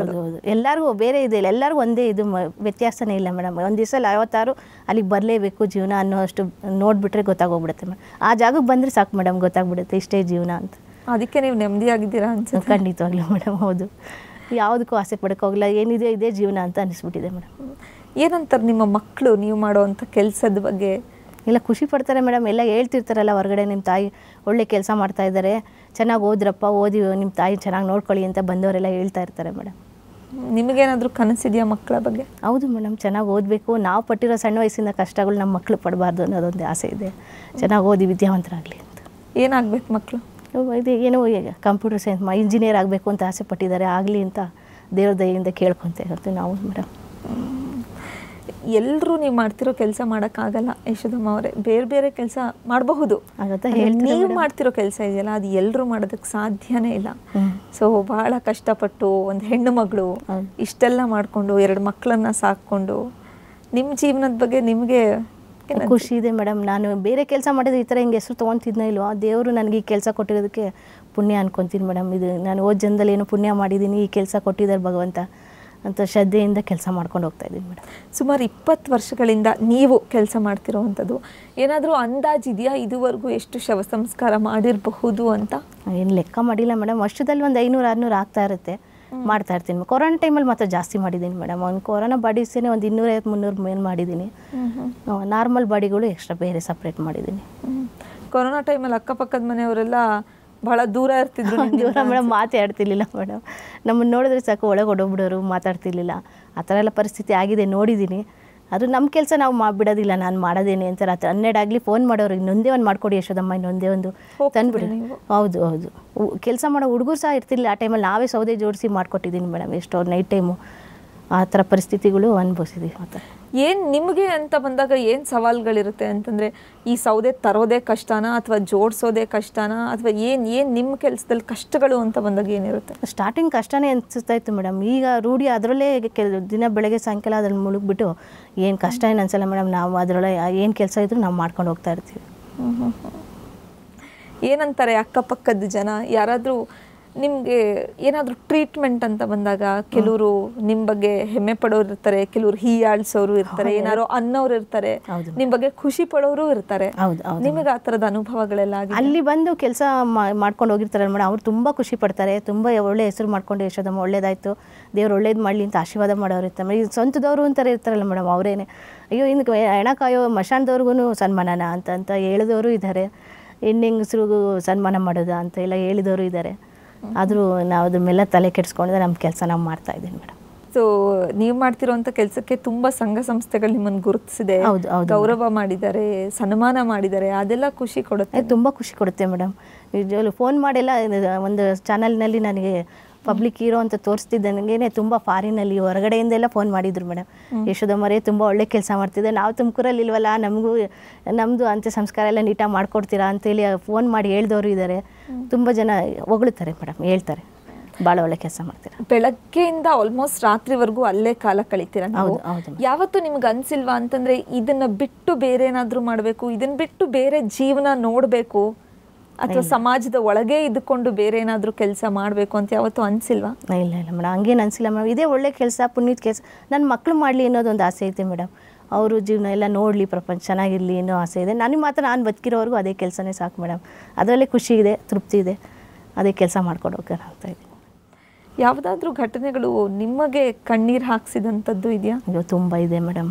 ಎಲ್ಲರಿಗೂ ಬೇರೆ ಇದೆ ಎಲ್ಲರಿಗೂ ಒಂದೇ ಇದು ವ್ಯತ್ಯಾಸನೇ ಇಲ್ಲ ಮೇಡಮ್ ಒಂದು ದಿವಸ ಯಾವತ್ತಾರು ಅಲ್ಲಿಗೆ ಬರಲೇಬೇಕು ಜೀವನ ಅನ್ನೋ ಅಷ್ಟು ನೋಡ್ಬಿಟ್ರೆ ಗೊತ್ತಾಗೋಗ್ಬಿಡುತ್ತೆ ಮೇಡಮ್ ಆ ಜಾಗಕ್ಕೆ ಬಂದರೆ ಸಾಕು ಮೇಡಮ್ ಗೊತ್ತಾಗ್ಬಿಡುತ್ತೆ ಇಷ್ಟೇ ಜೀವನ ಅಂತ ಅದಕ್ಕೆ ನೀವು ನೆಮ್ಮದಿಯಾಗಿದ್ದೀರಾ ಅನ್ಸುತ್ತೆ ಖಂಡಿತವಾಗ್ಲೂ ಮೇಡಮ್ ಹೌದು ಯಾವುದಕ್ಕೂ ಆಸೆ ಹೋಗಲ್ಲ ಏನಿದೆ ಇದೇ ಜೀವನ ಅಂತ ಅನಿಸ್ಬಿಟ್ಟಿದೆ ಮೇಡಮ್ ಏನಂತಾರೆ ನಿಮ್ಮ ಮಕ್ಕಳು ನೀವು ಮಾಡುವಂಥ ಕೆಲಸದ ಬಗ್ಗೆ ಎಲ್ಲ ಖುಷಿ ಪಡ್ತಾರೆ ಮೇಡಮ್ ಎಲ್ಲ ಹೇಳ್ತಿರ್ತಾರಲ್ಲ ಹೊರಗಡೆ ನಿಮ್ಮ ತಾಯಿ ಒಳ್ಳೆ ಕೆಲಸ ಮಾಡ್ತಾ ಇದ್ದಾರೆ ಚೆನ್ನಾಗಿ ಓದ್ರಪ್ಪ ಓದಿ ನಿಮ್ಮ ತಾಯಿ ಚೆನ್ನಾಗಿ ನೋಡ್ಕೊಳ್ಳಿ ಅಂತ ಬಂದವರೆಲ್ಲ ಹೇಳ್ತಾ ಇರ್ತಾರೆ ಮೇಡಮ್ ನಿಮಗೇನಾದರೂ ಕನಸಿದೆಯಾ ಮಕ್ಕಳ ಬಗ್ಗೆ ಹೌದು ಮೇಡಮ್ ಚೆನ್ನಾಗಿ ಓದಬೇಕು ನಾವು ಪಟ್ಟಿರೋ ಸಣ್ಣ ವಯಸ್ಸಿಂದ ಕಷ್ಟಗಳು ನಮ್ಮ ಮಕ್ಕಳು ಪಡಬಾರ್ದು ಅನ್ನೋದೊಂದು ಆಸೆ ಇದೆ ಚೆನ್ನಾಗಿ ಓದಿ ವಿದ್ಯಾವಂತರಾಗಲಿ ಅಂತ ಏನಾಗಬೇಕು ಮಕ್ಕಳು ಇದು ಏನೋ ಕಂಪ್ಯೂಟರ್ ಸೈನ್ಸ್ ಮಾ ಇಂಜಿನಿಯರ್ ಆಗಬೇಕು ಅಂತ ಆಸೆ ಪಟ್ಟಿದ್ದಾರೆ ಆಗಲಿ ಅಂತ ದೇವ್ರ ದಯಿಂದ ಕೇಳ್ಕೊತ ಇರ್ತೀವಿ ನಾವು ಮೇಡಮ್ ಎಲ್ಲರೂ ನೀವು ಮಾಡ್ತಿರೋ ಕೆಲಸ ಮಾಡೋಕ್ಕಾಗಲ್ಲ ಯಶೋಧಮ್ಮ ಅವರೇ ಬೇರೆ ಬೇರೆ ಕೆಲಸ ಮಾಡಬಹುದು ನೀವು ಮಾಡ್ತಿರೋ ಕೆಲಸ ಇದೆಯಲ್ಲ ಅದು ಎಲ್ಲರೂ ಮಾಡೋದಕ್ಕೆ ಸಾಧ್ಯನೇ ಇಲ್ಲ ಸೊ ಭಾಳ ಕಷ್ಟಪಟ್ಟು ಒಂದು ಹೆಣ್ಣು ಮಗಳು ಇಷ್ಟೆಲ್ಲ ಮಾಡಿಕೊಂಡು ಎರಡು ಮಕ್ಕಳನ್ನ ಸಾಕ್ಕೊಂಡು ನಿಮ್ಮ ಜೀವನದ ಬಗ್ಗೆ ನಿಮಗೆ ಖುಷಿ ಇದೆ ಮೇಡಮ್ ನಾನು ಬೇರೆ ಕೆಲಸ ಮಾಡಿದ್ರೆ ಈ ಥರ ಹಿಂಗೆ ಹೆಸರು ತೊಗೊತಿದ್ನ ಇಲ್ವೋ ದೇವರು ನನಗೆ ಈ ಕೆಲಸ ಕೊಟ್ಟಿರೋದಕ್ಕೆ ಪುಣ್ಯ ಅನ್ಕೊತೀನಿ ಮೇಡಮ್ ಇದು ನಾನು ಓದ್ ಜನದಲ್ಲಿ ಏನು ಪುಣ್ಯ ಮಾಡಿದ್ದೀನಿ ಈ ಕೆಲಸ ಕೊಟ್ಟಿದ್ದಾರೆ ಭಗವಂತ ಅಂತ ಶ್ರದ್ಧೆಯಿಂದ ಕೆಲಸ ಮಾಡ್ಕೊಂಡು ಹೋಗ್ತಾ ಇದ್ದೀನಿ ಮೇಡಮ್ ಸುಮಾರು ಇಪ್ಪತ್ತು ವರ್ಷಗಳಿಂದ ನೀವು ಕೆಲಸ ಮಾಡ್ತಿರೋವಂಥದ್ದು ಏನಾದರೂ ಅಂದಾಜು ಇದೆಯಾ ಇದುವರೆಗೂ ಎಷ್ಟು ಶವ ಸಂಸ್ಕಾರ ಮಾಡಿರಬಹುದು ಅಂತ ಏನು ಲೆಕ್ಕ ಮಾಡಿಲ್ಲ ಮೇಡಮ್ ವರ್ಷದಲ್ಲಿ ಒಂದು ಐನೂರು ಆರುನೂರು ಆಗ್ತಾ ಇರುತ್ತೆ ಮಾಡ್ತಾ ಇರ್ತೀನಿ ಕೊರೋನಾ ಟೈಮಲ್ಲಿ ಮಾತ್ರ ಜಾಸ್ತಿ ಮಾಡಿದ್ದೀನಿ ಮೇಡಮ್ ಅವ್ನು ಕೊರೋನಾ ಬಾಡೀಸೇ ಒಂದು ಇನ್ನೂರೈವತ್ತು ಮುನ್ನೂರು ಮೇಲ್ ಮಾಡಿದ್ದೀನಿ ನಾರ್ಮಲ್ ಬಾಡಿಗಳು ಎಕ್ಸ್ಟ್ರಾ ಬೇರೆ ಸಪ್ರೇಟ್ ಮಾಡಿದ್ದೀನಿ ಕೊರೋನಾ ಟೈಮಲ್ಲಿ ಅಕ್ಕಪಕ್ಕದ ಮನೆಯವರೆಲ್ಲ ಬಹಳ ದೂರ ಇರ್ತಿದ್ರು ದೂರ ಮೇಡಮ್ ಮಾತಾಡ್ತಿರ್ಲಿಲ್ಲ ಮೇಡಮ್ ನಮ್ಮನ್ನು ನೋಡಿದ್ರೆ ಸಾಕು ಒಳಗೆ ಹೊಡೋಗ್ಬಿಡೋರು ಮಾತಾಡ್ತಿರ್ಲಿಲ್ಲ ಆ ಥರ ಎಲ್ಲ ಪರಿಸ್ಥಿತಿ ಆಗಿದೆ ನೋಡಿದ್ದೀನಿ ಅದು ನಮ್ಮ ಕೆಲಸ ನಾವು ಮಾಡಿಬಿಡೋದಿಲ್ಲ ನಾನು ಮಾಡೋದೇನೆ ಅಂತ ರಾತ್ರಿ ಹನ್ನೆರಡಾಗಲಿ ಫೋನ್ ಮಾಡೋರು ಇನ್ನೊಂದೇ ಒಂದು ಮಾಡಿಕೊಡಿ ಯಶೋದಮ್ಮ ಇನ್ನೊಂದೇ ಒಂದು ತಂದುಬಿಡಿ ಹೌದು ಹೌದು ಕೆಲಸ ಮಾಡೋ ಹುಡುಗರು ಸಹ ಇರ್ತಿಲ್ಲ ಆ ಟೈಮಲ್ಲಿ ನಾವೇ ಸೌದೆ ಜೋಡಿಸಿ ಮಾಡಿಕೊಟ್ಟಿದ್ದೀನಿ ಮೇಡಮ್ ಎಷ್ಟೋ ನೈಟ್ ಟೈಮು ಆ ಥರ ಪರಿಸ್ಥಿತಿಗಳು ಅನುಭವಿಸಿದ್ದೀವಿ ಮಾತ್ರ ಏನು ನಿಮಗೆ ಅಂತ ಬಂದಾಗ ಏನು ಸವಾಲುಗಳಿರುತ್ತೆ ಅಂತಂದರೆ ಈ ಸೌದೆ ತರೋದೇ ಕಷ್ಟನ ಅಥವಾ ಜೋಡಿಸೋದೇ ಕಷ್ಟನ ಅಥವಾ ಏನು ಏನು ನಿಮ್ಮ ಕೆಲಸದಲ್ಲಿ ಕಷ್ಟಗಳು ಅಂತ ಬಂದಾಗ ಏನಿರುತ್ತೆ ಸ್ಟಾರ್ಟಿಂಗ್ ಕಷ್ಟನೇ ಅನಿಸ್ತಾ ಇತ್ತು ಮೇಡಮ್ ಈಗ ರೂಢಿ ಅದರಲ್ಲೇ ಕೆಲ ದಿನ ಬೆಳಗ್ಗೆ ಸಾಯಂಕಾಲ ಅದ್ರಲ್ಲಿ ಮುಳುಗ್ಬಿಟ್ಟು ಏನು ಕಷ್ಟ ಏನು ಅನಿಸಲ್ಲ ಮೇಡಮ್ ನಾವು ಅದರೊಳಗೆ ಏನು ಕೆಲಸ ಇದ್ರೂ ನಾವು ಮಾಡ್ಕೊಂಡು ಹೋಗ್ತಾ ಇರ್ತೀವಿ ಏನಂತಾರೆ ಅಕ್ಕಪಕ್ಕದ ಜನ ಯಾರಾದರೂ ನಿಮಗೆ ಏನಾದರೂ ಟ್ರೀಟ್ಮೆಂಟ್ ಅಂತ ಬಂದಾಗ ಕೆಲವರು ನಿಮ್ಮ ಬಗ್ಗೆ ಹೆಮ್ಮೆ ಪಡೋರು ಇರ್ತಾರೆ ಕೆಲವರು ಹೀಯಾಳ್ಸೋರು ಇರ್ತಾರೆ ಏನಾರು ಅನ್ನೋರು ಇರ್ತಾರೆ ನಿಮ್ಮ ಬಗ್ಗೆ ಖುಷಿ ಪಡೋರು ಇರ್ತಾರೆ ನಿಮಗೆ ಆ ಥರದ ಅನುಭವಗಳೆಲ್ಲ ಅಲ್ಲಿ ಬಂದು ಕೆಲಸ ಮಾಡ್ಕೊಂಡು ಹೋಗಿರ್ತಾರೆ ಮೇಡಮ್ ಅವ್ರು ತುಂಬ ಖುಷಿ ಪಡ್ತಾರೆ ತುಂಬ ಒಳ್ಳೆ ಹೆಸರು ಮಾಡ್ಕೊಂಡು ಯಶೋದಮ್ಮ ಒಳ್ಳೇದಾಯ್ತು ದೇವ್ರು ಒಳ್ಳೇದು ಮಾಡಲಿ ಅಂತ ಆಶೀರ್ವಾದ ಮಾಡೋರು ಇರ್ತಾರೆ ಈ ಸ್ವಂತದವರು ಅಂತಾರೆ ಇರ್ತಾರಲ್ಲ ಮೇಡಮ್ ಅವರೇನೆ ಅಯ್ಯೋ ಇನ್ನು ಎಣಕಾಯೋ ಮಶಾನ್ದವ್ರಿಗೂ ಸನ್ಮಾನನ ಅಂತ ಅಂತ ಹೇಳಿದವರು ಇದ್ದಾರೆ ಹೆಣ್ಣೆಂಗಸರಿಗೂ ಸನ್ಮಾನ ಮಾಡೋದಾ ಅಂತ ಎಲ್ಲ ಹೇಳಿದವರು ಇದ್ದಾರೆ ಆದರೂ ನಾವು ಮೇಲೆ ತಲೆ ಕೆಡ್ಸ್ಕೊಂಡ್ರೆ ನಮ್ಮ ಕೆಲಸ ನಾವು ಮಾಡ್ತಾ ಇದ್ದೀನಿ ಮೇಡಮ್ ಸೊ ನೀವು ಮಾಡ್ತಿರೋವಂಥ ಕೆಲಸಕ್ಕೆ ತುಂಬಾ ಸಂಘ ಸಂಸ್ಥೆಗಳು ನಿಮ್ಮನ್ನು ಗುರುತಿಸಿದೆ ಹೌದು ಗೌರವ ಮಾಡಿದ್ದಾರೆ ಸನ್ಮಾನ ಮಾಡಿದ್ದಾರೆ ಅದೆಲ್ಲ ಖುಷಿ ಕೊಡುತ್ತೆ ತುಂಬಾ ಖುಷಿ ಕೊಡುತ್ತೆ ಮೇಡಮ್ ಫೋನ್ ಮಾಡೆಲ್ಲ ಒಂದು ಚಾನಲ್ನಲ್ಲಿ ನನಗೆ ಪಬ್ಲಿಕ್ ಹೀರೋ ಅಂತ ತೋರಿಸ್ತಿದ್ದಂಗೆ ತುಂಬ ಫಾರಿನಲ್ಲಿ ಎಲ್ಲ ಫೋನ್ ಮಾಡಿದ್ರು ಮೇಡಮ್ ಯಶೋದಮ್ಮರೇ ತುಂಬ ಒಳ್ಳೆ ಕೆಲಸ ಮಾಡ್ತಿದ್ದೆ ನಾವು ತುಮಕೂರಲ್ಲಿ ಇಲ್ವಲ್ಲ ನಮಗೂ ನಮ್ಮದು ಅಂತ್ಯ ಸಂಸ್ಕಾರ ಎಲ್ಲ ನೀಟಾಗಿ ಮಾಡ್ಕೊಡ್ತೀರಾ ಅಂತೇಳಿ ಫೋನ್ ಮಾಡಿ ಹೇಳ್ದವರು ಇದ್ದಾರೆ ತುಂಬ ಜನ ಹೊಗಳುತ್ತಾರೆ ಮೇಡಮ್ ಹೇಳ್ತಾರೆ ಭಾಳ ಒಳ್ಳೆ ಕೆಲಸ ಮಾಡ್ತೀರಾ ಬೆಳಗ್ಗೆಯಿಂದ ಆಲ್ಮೋಸ್ಟ್ ರಾತ್ರಿವರೆಗೂ ಅಲ್ಲೇ ಕಾಲ ಕಳಿತೀರಾ ನಾವು ಯಾವತ್ತು ನಿಮ್ಗೆ ಅನ್ಸಿಲ್ವಾ ಅಂತಂದ್ರೆ ಇದನ್ನ ಬಿಟ್ಟು ಬೇರೆ ಏನಾದ್ರೂ ಮಾಡಬೇಕು ಇದನ್ನ ಬಿಟ್ಟು ಬೇರೆ ಜೀವನ ನೋಡಬೇಕು ಅಥವಾ ಸಮಾಜದ ಒಳಗೆ ಇದ್ದುಕೊಂಡು ಬೇರೆ ಏನಾದರೂ ಕೆಲಸ ಮಾಡಬೇಕು ಅಂತ ಯಾವತ್ತೂ ಅನಿಸಿಲ್ವಾ ಇಲ್ಲ ಇಲ್ಲ ಮೇಡಮ್ ಹಂಗೇನು ಅನಿಸಿಲ್ಲ ಮೇಡಮ್ ಇದೇ ಒಳ್ಳೆ ಕೆಲಸ ಪುಣ್ಯದ ಕೆಲಸ ನನ್ನ ಮಕ್ಕಳು ಮಾಡಲಿ ಅನ್ನೋದೊಂದು ಆಸೆ ಐತೆ ಮೇಡಮ್ ಅವರು ಜೀವನ ಎಲ್ಲ ನೋಡಲಿ ಪ್ರಪಂಚ ಚೆನ್ನಾಗಿರಲಿ ಅನ್ನೋ ಆಸೆ ಇದೆ ನನಗೆ ಮಾತ್ರ ನಾನು ಬದುಕಿರೋವರೆಗೂ ಅದೇ ಕೆಲಸನೇ ಸಾಕು ಮೇಡಮ್ ಅದರಲ್ಲೇ ಖುಷಿ ಇದೆ ತೃಪ್ತಿ ಇದೆ ಅದೇ ಕೆಲಸ ಮಾಡ್ಕೊಂಡು ಇದೆ ಯಾವುದಾದ್ರೂ ಘಟನೆಗಳು ನಿಮಗೆ ಕಣ್ಣೀರು ಹಾಕ್ಸಿದಂಥದ್ದು ಇದೆಯಾ ಇದು ತುಂಬ ಇದೆ ಮೇಡಮ್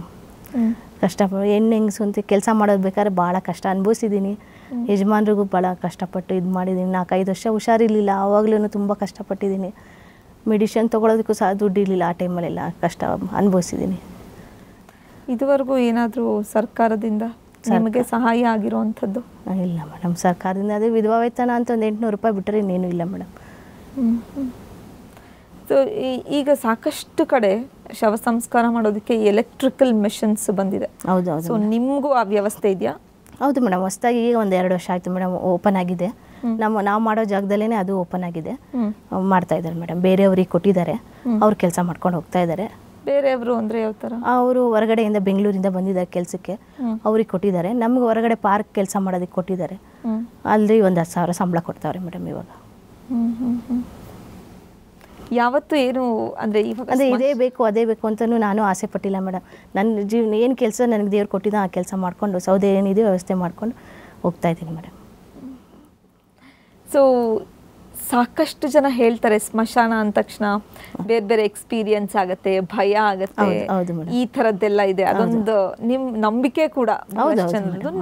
ಕಷ್ಟ ಹೆಣ್ಣು ಹೆಂಗಸು ಅಂತ ಕೆಲಸ ಮಾಡೋದು ಬೇಕಾದ್ರೆ ಭಾಳ ಕಷ್ಟ ಅನುಭವಿಸಿದ್ದೀನಿ ಯಜಮಾನ್ರಿಗೂ ಭಾಳ ಕಷ್ಟಪಟ್ಟು ಇದು ಮಾಡಿದ್ದೀನಿ ನಾಲ್ಕೈದು ವರ್ಷ ಹುಷಾರಿರಲಿಲ್ಲ ಆವಾಗಲೂ ತುಂಬ ಕಷ್ಟಪಟ್ಟಿದ್ದೀನಿ ಮೆಡಿಷನ್ ತೊಗೊಳೋದಕ್ಕೂ ಸಹ ದುಡ್ಡಿರಲಿಲ್ಲ ಆ ಟೈಮಲ್ಲೆಲ್ಲ ಕಷ್ಟ ಅನುಭವಿಸಿದ್ದೀನಿ ಇದುವರೆಗೂ ಏನಾದರೂ ಸರ್ಕಾರದಿಂದ ನಿಮಗೆ ಸಹಾಯ ಆಗಿರುವಂಥದ್ದು ಇಲ್ಲ ಮೇಡಮ್ ಸರ್ಕಾರದಿಂದ ಅದೇ ವಿಧವಾ ವೇತನ ಅಂತ ಒಂದು ಎಂಟುನೂರು ರೂಪಾಯಿ ಬಿಟ್ಟರೆ ಇನ್ನೇನು ಇಲ್ಲ ಮೇಡಮ್ ಸೊ ಈಗ ಸಾಕಷ್ಟು ಕಡೆ ಶವ ಸಂಸ್ಕಾರ ಮಾಡೋದಕ್ಕೆ ಎಲೆಕ್ಟ್ರಿಕಲ್ ಮೆಷಿನ್ಸ್ ಬಂದಿದೆ ಹೌದು ಸೊ ನಿಮಗೂ ಆ ವ್ಯವಸ್ಥೆ ಇದೆಯಾ ಹೌದು ಮೇಡಮ್ ಹೊಸದಾಗಿ ಈಗ ಒಂದು ಎರಡು ವರ್ಷ ಆಯ್ತು ಮೇಡಮ್ ಓಪನ್ ಆಗಿದೆ ನಮ್ಮ ನಾವು ಮಾಡೋ ಜಾಗದಲ್ಲೇನೆ ಅದು ಓಪನ್ ಆಗಿದೆ ಮಾಡ್ತಾ ಇದ್ದಾರೆ ಮೇಡಮ್ ಬೇರೆಯವ್ರಿಗೆ ಕೊಟ್ಟಿದ್ದಾರೆ ಅವ್ರು ಕೆಲಸ ಮಾಡ್ಕೊಂಡು ಹೋಗ್ತಾ ಇದ್ದಾರೆ ಬೇರೆಯವರು ಅಂದ್ರೆ ಯಾವ ಅವರು ಹೊರಗಡೆಯಿಂದ ಬೆಂಗಳೂರಿಂದ ಬಂದಿದ್ದಾರೆ ಕೆಲಸಕ್ಕೆ ಅವ್ರಿಗೆ ಕೊಟ್ಟಿದ್ದಾರೆ ನಮ್ಗೆ ಹೊರಗಡೆ ಪಾರ್ಕ್ ಕೆಲಸ ಮಾಡೋದಕ್ಕೆ ಕೊಟ್ಟಿದ್ದಾರೆ ಅಲ್ಲಿ ಒಂದು ಹತ್ತು ಸಾವಿರ ಸಂಬಳ ಕೊಡ್ತಾವ್ರೆ ಮೇಡಮ್ ಇವಾಗ ಯಾವತ್ತು ಏನು ಅಂದ್ರೆ ಇವಾಗ ಇದೇ ಬೇಕು ಅದೇ ಬೇಕು ಅಂತ ನಾನು ಆಸೆ ಪಟ್ಟಿಲ್ಲ ಮೇಡಮ್ ನನ್ನ ಜೀವನ ಏನು ಕೆಲಸ ನನಗೆ ದೇವ್ರು ಕೊಟ್ಟಿದ್ದ ಆ ಕೆಲಸ ಮಾಡಿಕೊಂಡು ಸೌದೆ ಏನಿದೆ ವ್ಯವಸ್ಥೆ ಮಾಡಿಕೊಂಡು ಹೋಗ್ತಾ ಇದ್ದೀನಿ ಮೇಡಮ್ ಸೊ ಸಾಕಷ್ಟು ಜನ ಹೇಳ್ತಾರೆ ಸ್ಮಶಾನ ಅಂದ ತಕ್ಷಣ ಬೇರೆ ಬೇರೆ ಎಕ್ಸ್ಪೀರಿಯನ್ಸ್ ಆಗುತ್ತೆ ಭಯ ಆಗುತ್ತೆ ಈ ತರದ್ದೆಲ್ಲ ಇದೆ ಅದೊಂದು ನಿಮ್ ನಂಬಿಕೆ ಕೂಡ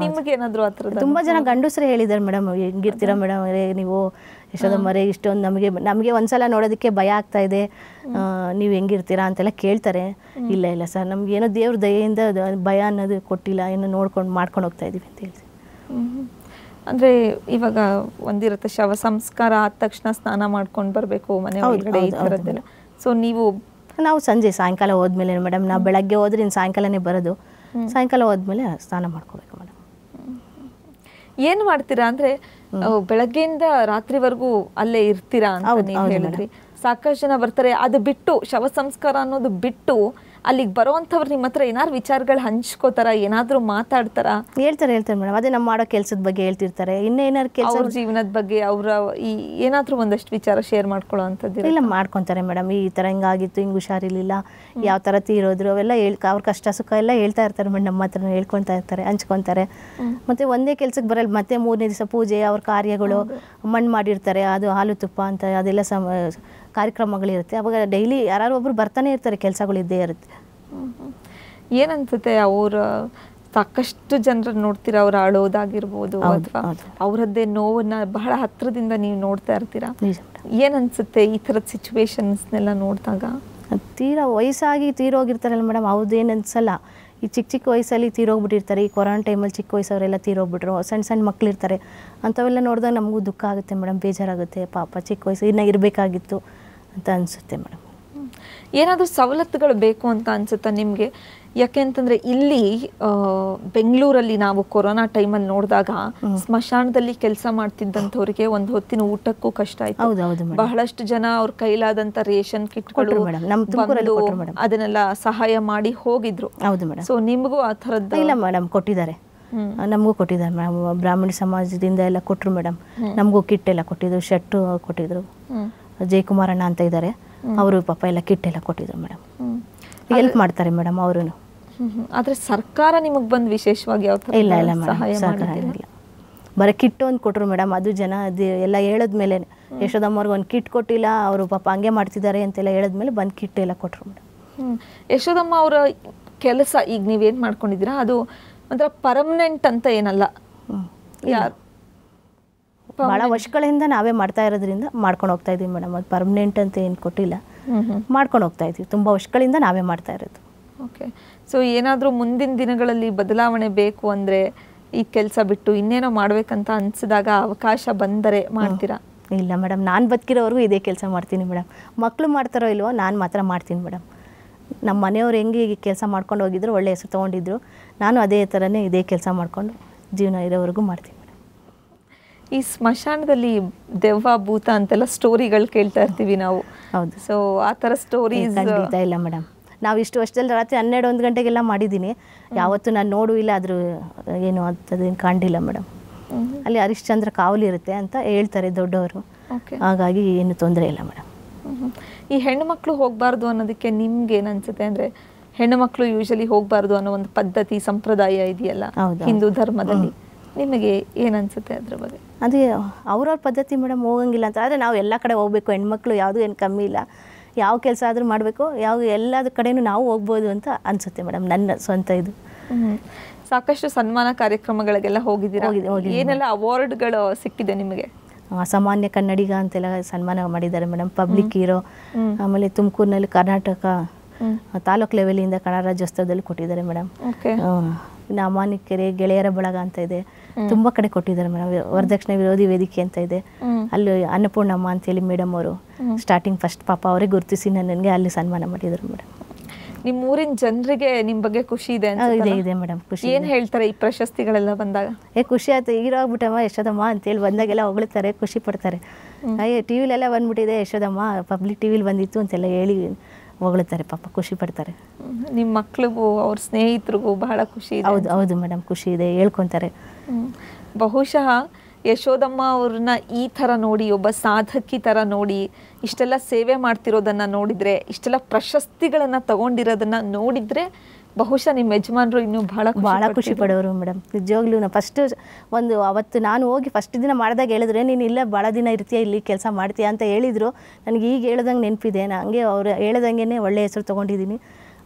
ನಿಮ್ಗೆ ಏನಾದ್ರು ಆ ತುಂಬಾ ಜನ ಗಂಡಸರೇ ಹೇಳಿದ್ದಾರೆ ಮೇಡಮ್ ಹೆಂಗಿರ್ತೀರಾ ಮೇಡಮ್ ನೀವು ಯಶೋದ ಮರೆ ಇಷ್ಟೊಂದು ನಮಗೆ ನಮಗೆ ಒಂದ್ಸಲ ನೋಡೋದಕ್ಕೆ ಭಯ ಆಗ್ತಾ ಇದೆ ನೀವು ಹೆಂಗಿರ್ತೀರಾ ಅಂತೆಲ್ಲ ಕೇಳ್ತಾರೆ ಇಲ್ಲ ಇಲ್ಲ ಸರ್ ನಮ್ಗೆ ಏನೋ ದೇವ್ರ ದಯೆಯಿಂದ ಭಯ ಅನ್ನೋದು ಕೊಟ್ಟಿಲ್ಲ ಏನೋ ನೋಡ್ಕೊಂಡು ಮಾಡ್ಕೊಂಡು ಹೋಗ್ತಾ ಇದೀವಿ ಅಂತ ಹೇಳಿ ಅಂದ್ರೆ ಇವಾಗ ಒಂದಿರುತ್ತೆ ಶವ ಸಂಸ್ಕಾರ ಆದ ತಕ್ಷಣ ಸ್ನಾನ ಮಾಡ್ಕೊಂಡು ಬರಬೇಕು ಮನೆ ಒಳಗಡೆ ಸೊ ನೀವು ನಾವು ಸಂಜೆ ಸಾಯಂಕಾಲ ಹೋದ್ಮೇಲೆ ಮೇಡಮ್ ನಾವು ಬೆಳಗ್ಗೆ ಹೋದ್ರೆ ಇನ್ನು ಸಾಯಂಕಾಲನೇ ಬರೋದು ಸಾಯಂಕಾಲ ಹೋದ್ಮೇಲೆ ಸ್ನಾನ ಮಾಡ್ಕೋಬೇಕು ಮೇಡಮ್ ಏನು ಮಾಡ್ತೀರಾ ಅಂದರೆ ಬೆಳಗ್ಗೆಯಿಂದ ರಾತ್ರಿವರೆಗೂ ಅಲ್ಲೇ ಇರ್ತೀರಾ ಅಂತ ನೀವು ಹೇಳಿದ್ರಿ ಸಾಕಷ್ಟು ಜನ ಬರ್ತಾರೆ ಅದು ಬಿಟ್ಟು ಶವ ಸಂಸ್ಕಾರ ಅನ್ನೋದು ಬಿಟ್ಟು ಅಲ್ಲಿಗೆ ಬರುವಂಥವ್ರು ನಿಮ್ಮ ಹತ್ರ ಏನಾದ್ರು ವಿಚಾರಗಳು ಹಂಚ್ಕೋತಾರ ಏನಾದರೂ ಮಾತಾಡ್ತಾರ ಹೇಳ್ತಾರೆ ಹೇಳ್ತಾರೆ ಮೇಡಮ್ ಅದೇ ನಮ್ಮ ಮಾಡೋ ಕೆಲಸದ ಬಗ್ಗೆ ಹೇಳ್ತಿರ್ತಾರೆ ಇನ್ನೇನಾದ್ರು ಕೆಲಸ ಅವ್ರ ಜೀವನದ ಬಗ್ಗೆ ಅವರ ಈ ಏನಾದರೂ ಒಂದಷ್ಟು ವಿಚಾರ ಶೇರ್ ಮಾಡ್ಕೊಳ್ಳೋ ಅಂಥದ್ದು ಇಲ್ಲ ಮಾಡ್ಕೊತಾರೆ ಮೇಡಮ್ ಈ ಥರ ಹಿಂಗಾಗಿತ್ತು ಹಿಂಗೆ ಹುಷಾರಿರಲಿಲ್ಲ ಯಾವ ಥರ ತೀರೋದ್ರು ಅವೆಲ್ಲ ಹೇಳ್ ಅವ್ರ ಕಷ್ಟ ಸುಖ ಎಲ್ಲ ಹೇಳ್ತಾ ಇರ್ತಾರೆ ಮೇಡಮ್ ನಮ್ಮ ಹತ್ರ ಇರ್ತಾರೆ ಹಂಚ್ಕೊತಾರೆ ಮತ್ತೆ ಒಂದೇ ಕೆಲಸಕ್ಕೆ ಬರಲ್ಲ ಮತ್ತೆ ಮೂರನೇ ದಿವಸ ಪೂಜೆ ಅವ್ರ ಕಾರ್ಯಗಳು ಮಣ್ಣು ಮಾಡಿರ್ತಾರೆ ಅದು ಹಾಲು ತುಪ್ಪ ಅಂತ ಅದೆಲ್ಲ ಕಾರ್ಯಕ್ರಮಗಳಿರುತ್ತೆ ಅವಾಗ ಡೈಲಿ ಯಾರು ಒಬ್ಬರು ಬರ್ತಾನೆ ಇರ್ತಾರೆ ಕೆಲಸಗಳು ಇದ್ದೇ ಇರುತ್ತೆ ಏನನ್ಸುತ್ತೆ ಅವ್ರ ಸಾಕಷ್ಟು ಜನರ ನೋಡ್ತೀರಾ ಅವ್ರು ಅಳೋದಾಗಿರ್ಬೋದು ಅಥವಾ ಅವರದ್ದೇ ನೋವನ್ನ ಬಹಳ ಹತ್ತಿರದಿಂದ ನೀವು ನೋಡ್ತಾ ಇರ್ತೀರಾ ಏನನ್ಸುತ್ತೆ ಈ ಥರದ ಸಿಚುವೇಶನ್ಸ್ನೆಲ್ಲ ನೋಡಿದಾಗ ತೀರಾ ವಯಸ್ಸಾಗಿ ತೀರೋಗಿರ್ತಾರಲ್ಲ ಮೇಡಮ್ ಅವ್ರದ್ದೇನು ಅನ್ಸಲ್ಲ ಈ ಚಿಕ್ಕ ಚಿಕ್ಕ ವಯಸ್ಸಲ್ಲಿ ತೀರೋಗ್ಬಿಟ್ಟಿರ್ತಾರೆ ಈ ಕೊರೋನಾ ಟೈಮಲ್ಲಿ ಚಿಕ್ಕ ವಯಸ್ಸವರೆಲ್ಲ ತೀರೋಗ್ಬಿಟ್ರು ಸಣ್ಣ ಸಣ್ಣ ಮಕ್ಕಳಿರ್ತಾರೆ ಅಂಥವೆಲ್ಲ ನೋಡಿದಾಗ ನಮಗೂ ದುಃಖ ಆಗುತ್ತೆ ಮೇಡಮ್ ಬೇಜಾರಾಗುತ್ತೆ ಪಾಪ ಚಿಕ್ಕ ವಯಸ್ಸು ಇನ್ನೂ ಇರಬೇಕಾಗಿತ್ತು ಅಂತ ಅನಿಸುತ್ತೆ ಮೇಡಮ್ ಏನಾದರೂ ಸವಲತ್ತುಗಳು ಬೇಕು ಅಂತ ಅನಿಸುತ್ತಾ ನಿಮಗೆ ಯಾಕೆ ಅಂತಂದರೆ ಇಲ್ಲಿ ಬೆಂಗಳೂರಲ್ಲಿ ನಾವು ಕೊರೋನಾ ಟೈಮಲ್ಲಿ ನೋಡಿದಾಗ ಸ್ಮಶಾನದಲ್ಲಿ ಕೆಲಸ ಮಾಡ್ತಿದ್ದಂಥವ್ರಿಗೆ ಒಂದು ಹೊತ್ತಿನ ಊಟಕ್ಕೂ ಕಷ್ಟ ಆಯ್ತು ಬಹಳಷ್ಟು ಜನ ಅವ್ರ ಕೈಲಾದಂಥ ರೇಷನ್ ಕಿಟ್ಗಳು ಅದನ್ನೆಲ್ಲ ಸಹಾಯ ಮಾಡಿ ಹೋಗಿದ್ರು ಹೌದು ಸೊ ನಿಮಗೂ ಆ ಥರದ್ದು ಇಲ್ಲ ಮೇಡಮ್ ಕೊಟ್ಟಿದ್ದಾರೆ ನಮಗೂ ಕೊಟ್ಟಿದ್ದಾರೆ ಮೇಡಮ್ ಬ್ರಾಹ್ಮಣ ಸಮಾಜದಿಂದ ಎಲ್ಲ ಕೊಟ್ಟರು ಮೇಡಮ್ ನಮಗೂ ಕಿಟ್ ಎಲ್ಲ ಕೊಟ್ಟಿದ್ರು ಶರ್ಟು ಕೊಟ್ಟಿದ್ರು ಜಯಕುಮಾರಣ್ಣ ಅಂತ ಇದ್ದಾರೆ ಅವರು ಪಾಪ ಎಲ್ಲ ಕಿಟ್ ಎಲ್ಲ ಕೊಟ್ಟಿದ್ರು ಮೇಡಮ್ ಹೆಲ್ಪ್ ಮಾಡ್ತಾರೆ ಮೇಡಮ್ ಅವರು ಆದ್ರೆ ಸರ್ಕಾರ ನಿಮಗೆ ಬಂದು ವಿಶೇಷವಾಗಿ ಯಾವ ಇಲ್ಲ ಇಲ್ಲ ಮೇಡಮ್ ಸರ್ಕಾರ ಇಲ್ಲ ಬರೀ ಕಿಟ್ ಒಂದು ಕೊಟ್ಟರು ಮೇಡಮ್ ಅದು ಜನ ಅದು ಎಲ್ಲ ಹೇಳದ್ಮೇಲೆ ಯಶೋದಮ್ಮವ್ರಿಗೆ ಒಂದು ಕಿಟ್ ಕೊಟ್ಟಿಲ್ಲ ಅವರು ಪಾಪ ಹಂಗೆ ಮಾಡ್ತಿದ್ದಾರೆ ಅಂತೆಲ್ಲ ಹೇಳಿದ್ಮೇಲೆ ಬಂದು ಕಿಟ್ ಎಲ್ಲ ಕೊಟ್ಟರು ಮೇಡಮ್ ಯಶೋದಮ್ಮ ಅವರ ಕೆಲಸ ಈಗ ನೀವೇನು ಮಾಡ್ಕೊಂಡಿದ್ದೀರಾ ಅದು ಒಂಥರ ಪರ್ಮನೆಂಟ್ ಅಂತ ಏನಲ್ಲ ಯಾರು ಭಾಳ ವರ್ಷಗಳಿಂದ ನಾವೇ ಮಾಡ್ತಾ ಇರೋದ್ರಿಂದ ಮಾಡ್ಕೊಂಡು ಹೋಗ್ತಾ ಇದೀವಿ ಮೇಡಮ್ ಅದು ಪರ್ಮನೆಂಟ್ ಅಂತ ಏನು ಕೊಟ್ಟಿಲ್ಲ ಮಾಡ್ಕೊಂಡು ಹೋಗ್ತಾ ಇದೀವಿ ತುಂಬಾ ವರ್ಷಗಳಿಂದ ನಾವೇ ಮಾಡ್ತಾ ಇರೋದು ಓಕೆ ಸೊ ಏನಾದರೂ ಮುಂದಿನ ದಿನಗಳಲ್ಲಿ ಬದಲಾವಣೆ ಬೇಕು ಅಂದರೆ ಈ ಕೆಲಸ ಬಿಟ್ಟು ಇನ್ನೇನೋ ಮಾಡಬೇಕಂತ ಅನಿಸಿದಾಗ ಅವಕಾಶ ಬಂದರೆ ಮಾಡ್ತೀರಾ ಇಲ್ಲ ಮೇಡಮ್ ನಾನು ಬದುಕಿರೋವರೆಗೂ ಇದೇ ಕೆಲಸ ಮಾಡ್ತೀನಿ ಮೇಡಮ್ ಮಕ್ಕಳು ಮಾಡ್ತಾರೋ ಇಲ್ವೋ ನಾನು ಮಾತ್ರ ಮಾಡ್ತೀನಿ ಮೇಡಮ್ ನಮ್ಮ ಮನೆಯವ್ರು ಹೆಂಗೆ ಈಗ ಕೆಲಸ ಮಾಡ್ಕೊಂಡು ಹೋಗಿದ್ರು ಒಳ್ಳೆ ಹೆಸರು ತೊಗೊಂಡಿದ್ರು ನಾನು ಅದೇ ಥರನೇ ಇದೇ ಕೆಲಸ ಮಾಡಿಕೊಂಡು ಜೀವನ ಇರೋವರೆಗೂ ಮಾಡ್ತೀನಿ ಈ ಸ್ಮಶಾನದಲ್ಲಿ ದೆವ್ವ ಭೂತ ಅಂತೆಲ್ಲ ಸ್ಟೋರಿಗಳು ಕೇಳ್ತಾ ಇರ್ತೀವಿ ನಾವು ಹೌದು ಸೊ ಆ ಥರ ಸ್ಟೋರೀಸ್ ಇಲ್ಲ ಮೇಡಮ್ ನಾವು ಇಷ್ಟು ವರ್ಷದಲ್ಲಿ ರಾತ್ರಿ ಹನ್ನೆರಡು ಒಂದು ಗಂಟೆಗೆಲ್ಲ ಮಾಡಿದ್ದೀನಿ ಯಾವತ್ತು ನಾನು ನೋಡು ಇಲ್ಲ ಏನು ಅಂಥದ್ದೇನು ಕಂಡಿಲ್ಲ ಮೇಡಮ್ ಅಲ್ಲಿ ಹರಿಶ್ಚಂದ್ರ ಕಾವಲಿ ಇರುತ್ತೆ ಅಂತ ಹೇಳ್ತಾರೆ ದೊಡ್ಡವರು ಹಾಗಾಗಿ ಏನು ತೊಂದರೆ ಇಲ್ಲ ಮೇಡಮ್ ಈ ಹೆಣ್ಣು ಮಕ್ಕಳು ಹೋಗಬಾರ್ದು ಅನ್ನೋದಕ್ಕೆ ನಿಮ್ಗೆ ಅನ್ಸುತ್ತೆ ಅಂದರೆ ಹೆಣ್ಣು ಮಕ್ಕಳು ಯೂಶಲಿ ಹೋಗಬಾರ್ದು ಅನ್ನೋ ಒಂದು ಪದ್ಧತಿ ಸಂಪ್ರದಾಯ ಇದೆಯಲ್ಲ ಹಿಂದೂ ಧರ್ಮದಲ್ಲಿ ನಿಮಗೆ ಏನನ್ಸುತ್ತೆ ಅದ್ರ ಬಗ್ಗೆ ಅದು ಅವ್ರವ್ರ ಪದ್ಧತಿ ಮೇಡಮ್ ಹೋಗಂಗಿಲ್ಲ ಅಂತ ಆದರೆ ನಾವು ಎಲ್ಲ ಕಡೆ ಹೋಗ್ಬೇಕು ಹೆಣ್ಮಕ್ಳು ಯಾವುದೂ ಏನು ಕಮ್ಮಿ ಇಲ್ಲ ಯಾವ ಕೆಲಸ ಆದರೂ ಮಾಡಬೇಕು ಯಾವ ಎಲ್ಲದ ಕಡೆನೂ ನಾವು ಹೋಗ್ಬೋದು ಅಂತ ಅನ್ಸುತ್ತೆ ಮೇಡಮ್ ನನ್ನ ಸ್ವಂತ ಇದು ಸಾಕಷ್ಟು ಸನ್ಮಾನ ಕಾರ್ಯಕ್ರಮಗಳಿಗೆಲ್ಲ ಹೋಗಿದ್ದೀರಾ ಏನೆಲ್ಲ ಅವಾರ್ಡ್ಗಳು ಸಿಕ್ಕಿದೆ ನಿಮಗೆ ಅಸಾಮಾನ್ಯ ಕನ್ನಡಿಗ ಅಂತೆಲ್ಲ ಸನ್ಮಾನ ಮಾಡಿದ್ದಾರೆ ಮೇಡಮ್ ಪಬ್ಲಿಕ್ ಹೀರೋ ಆಮೇಲೆ ತುಮಕೂರಿನಲ್ಲಿ ಕರ್ನಾಟಕ ತಾಲೂಕ್ ಲೆವೆಲಿಂದ ಕನ್ನಡ ರಾಜ್ಯೋತ್ಸವದಲ್ಲಿ ಕೊಟ್ಟಿದ್ದಾರೆ ಮೇಡಮ್ ಅಮಾನಿಕೆರೆ ಗೆಳೆಯರ ಬಳಗ ಅಂತ ಇದೆ ತುಂಬಾ ಕಡೆ ಕೊಟ್ಟಿದ್ದಾರೆ ಮೇಡಮ್ ವರದಕ್ಷಿಣೆ ವಿರೋಧಿ ವೇದಿಕೆ ಅಂತ ಇದೆ ಅಲ್ಲಿ ಅನ್ನಪೂರ್ಣಮ್ಮ ಅಂತೇಳಿ ಮೇಡಮ್ ಅವರು ಸ್ಟಾರ್ಟಿಂಗ್ ಫಸ್ಟ್ ಪಾಪ ಅವರೇ ಗುರುತಿಸಿ ನನಗೆ ಅಲ್ಲಿ ಸನ್ಮಾನ ಮಾಡಿದ್ರು ಮೇಡಮ್ ನಿಮ್ಮ ಊರಿನ ಜನರಿಗೆ ನಿಮ್ಮ ಬಗ್ಗೆ ಖುಷಿ ಇದೆ ಇದೆ ಇದೆ ಮೇಡಮ್ ಖುಷಿ ಏನು ಹೇಳ್ತಾರೆ ಈ ಪ್ರಶಸ್ತಿಗಳೆಲ್ಲ ಬಂದಾಗ ಏ ಖುಷಿ ಆಯ್ತು ಹೀರೋ ಆಗ್ಬಿಟ್ಟಮ್ಮ ಯಶೋದಮ್ಮ ಅಂತೇಳಿ ಬಂದಾಗೆಲ್ಲ ಹೊಗಳ್ತಾರೆ ಖುಷಿ ಪಡ್ತಾರೆ ಅಯ್ಯೋ ಟಿ ವಿಲೆಲ್ಲ ಬಂದ್ಬಿಟ್ಟಿದೆ ಯಶೋದಮ್ಮ ಪಬ್ಲಿಕ್ ಟಿ ವಿಲಿ ಬಂದಿತ್ತು ಅಂತೆಲ್ಲ ಹೇಳಿ ಹೊಗಳುತ್ತಾರೆ ಪಾಪ ಖುಷಿ ಪಡ್ತಾರೆ ನಿಮ್ಮ ಮಕ್ಳಿಗೂ ಅವ್ರ ಸ್ನೇಹಿತರಿಗೂ ಬಹಳ ಖುಷಿ ಹೌದು ಹೌದು ಮೇಡಮ್ ಖುಷಿ ಇದೆ ಹೇಳ್ಕೊಂತಾರೆ ಬಹುಶಃ ಯಶೋದಮ್ಮ ಅವ್ರನ್ನ ಈ ಥರ ನೋಡಿ ಒಬ್ಬ ಸಾಧಕಿ ಥರ ನೋಡಿ ಇಷ್ಟೆಲ್ಲ ಸೇವೆ ಮಾಡ್ತಿರೋದನ್ನು ನೋಡಿದರೆ ಇಷ್ಟೆಲ್ಲ ಪ್ರಶಸ್ತಿಗಳನ್ನು ತಗೊಂಡಿರೋದನ್ನು ನೋಡಿದರೆ ಬಹುಶಃ ನಿಮ್ಮ ಯಜಮಾನರು ಇನ್ನೂ ಭಾಳ ಭಾಳ ಖುಷಿ ಪಡೋರು ಮೇಡಮ್ ನಿಜವಾಗ್ಲೂ ನಾ ಫಸ್ಟ್ ಒಂದು ಅವತ್ತು ನಾನು ಹೋಗಿ ಫಸ್ಟ್ ದಿನ ಮಾಡಿದಾಗ ಹೇಳಿದ್ರೆ ನೀನು ಇಲ್ಲ ಭಾಳ ದಿನ ಇರ್ತೀಯ ಇಲ್ಲಿ ಕೆಲಸ ಮಾಡ್ತೀಯ ಅಂತ ಹೇಳಿದರು ನನಗೆ ಈಗ ಹೇಳ್ದಂಗೆ ನೆನಪಿದೆ ನಾನು ಹಂಗೆ ಅವ್ರು ಹೇಳ್ದಂಗೆ ಒಳ್ಳೆಯ ಹೆಸರು ತೊಗೊಂಡಿದ್ದೀನಿ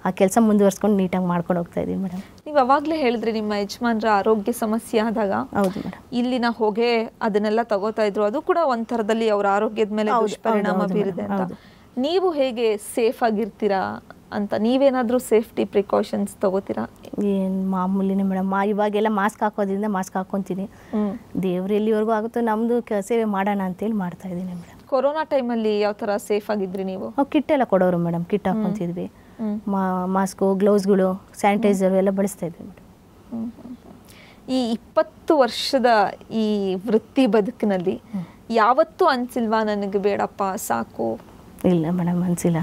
ಆ ಕೆಲಸ ಮುಂದುವರ್ಸ್ಕೊಂಡು ನೀಟಾಗಿ ಮಾಡ್ಕೊಂಡು ಹೋಗ್ತಾ ಇದ್ದೀನಿ ಮೇಡಮ್ ನೀವು ಅವಾಗಲೇ ಹೇಳಿದ್ರಿ ನಿಮ್ಮ ಯಜಮಾನ್ರ ಆರೋಗ್ಯ ಸಮಸ್ಯೆ ಆದಾಗ ಹೌದು ಮೇಡಮ್ ಇಲ್ಲಿನ ಹೊಗೆ ಅದನ್ನೆಲ್ಲ ತಗೋತಾ ಇದ್ರು ಅದು ಕೂಡ ಒಂಥರದಲ್ಲಿ ಅವ್ರ ಆರೋಗ್ಯದ ಮೇಲೆ ದುಷ್ಪರಿಣಾಮ ಬೀರಿದೆ ಅಂತ ನೀವು ಹೇಗೆ ಸೇಫ್ ಆಗಿರ್ತೀರಾ ಅಂತ ನೀವೇನಾದರೂ ಸೇಫ್ಟಿ ಪ್ರಿಕಾಷನ್ಸ್ ತಗೋತೀರಾ ಏನು ಮಾಮೂಲಿನೇ ಮೇಡಮ್ ಇವಾಗೆಲ್ಲ ಮಾಸ್ಕ್ ಹಾಕೋದ್ರಿಂದ ಮಾಸ್ಕ್ ಹಾಕೊಂತೀನಿ ದೇವ್ರ ಎಲ್ಲಿವರೆಗೂ ಆಗುತ್ತೋ ನಮ್ಮದು ಸೇವೆ ಮಾಡೋಣ ಹೇಳಿ ಮಾಡ್ತಾ ಇದ್ದೀನಿ ಮೇಡಮ್ ಕೊರೋನಾ ಟೈಮಲ್ಲಿ ಯಾವ ಥರ ಸೇಫ್ ಆಗಿದ್ರಿ ನೀವು ಕಿಟ್ ಎಲ್ಲ ಕೊಡೋರು ಮೇಡಮ್ ಕಿಟ್ ಹಾಕೊತಿದ್ವಿ ಮಾಸ್ಕು ಗ್ಲೌಸ್ಗಳು ಸ್ಯಾನಿಟೈಸರ್ ಎಲ್ಲ ಬಳಸ್ತಾ ಇದ್ದೆ ಮೇಡಮ್ ಈ ಇಪ್ಪತ್ತು ವರ್ಷದ ಈ ವೃತ್ತಿ ಬದುಕಿನಲ್ಲಿ ಯಾವತ್ತೂ ಅನ್ಸಿಲ್ವಾ ನನಗೆ ಬೇಡಪ್ಪ ಸಾಕು ಇಲ್ಲ ಮೇಡಮ್ ಅನ್ಸಿಲ್ಲ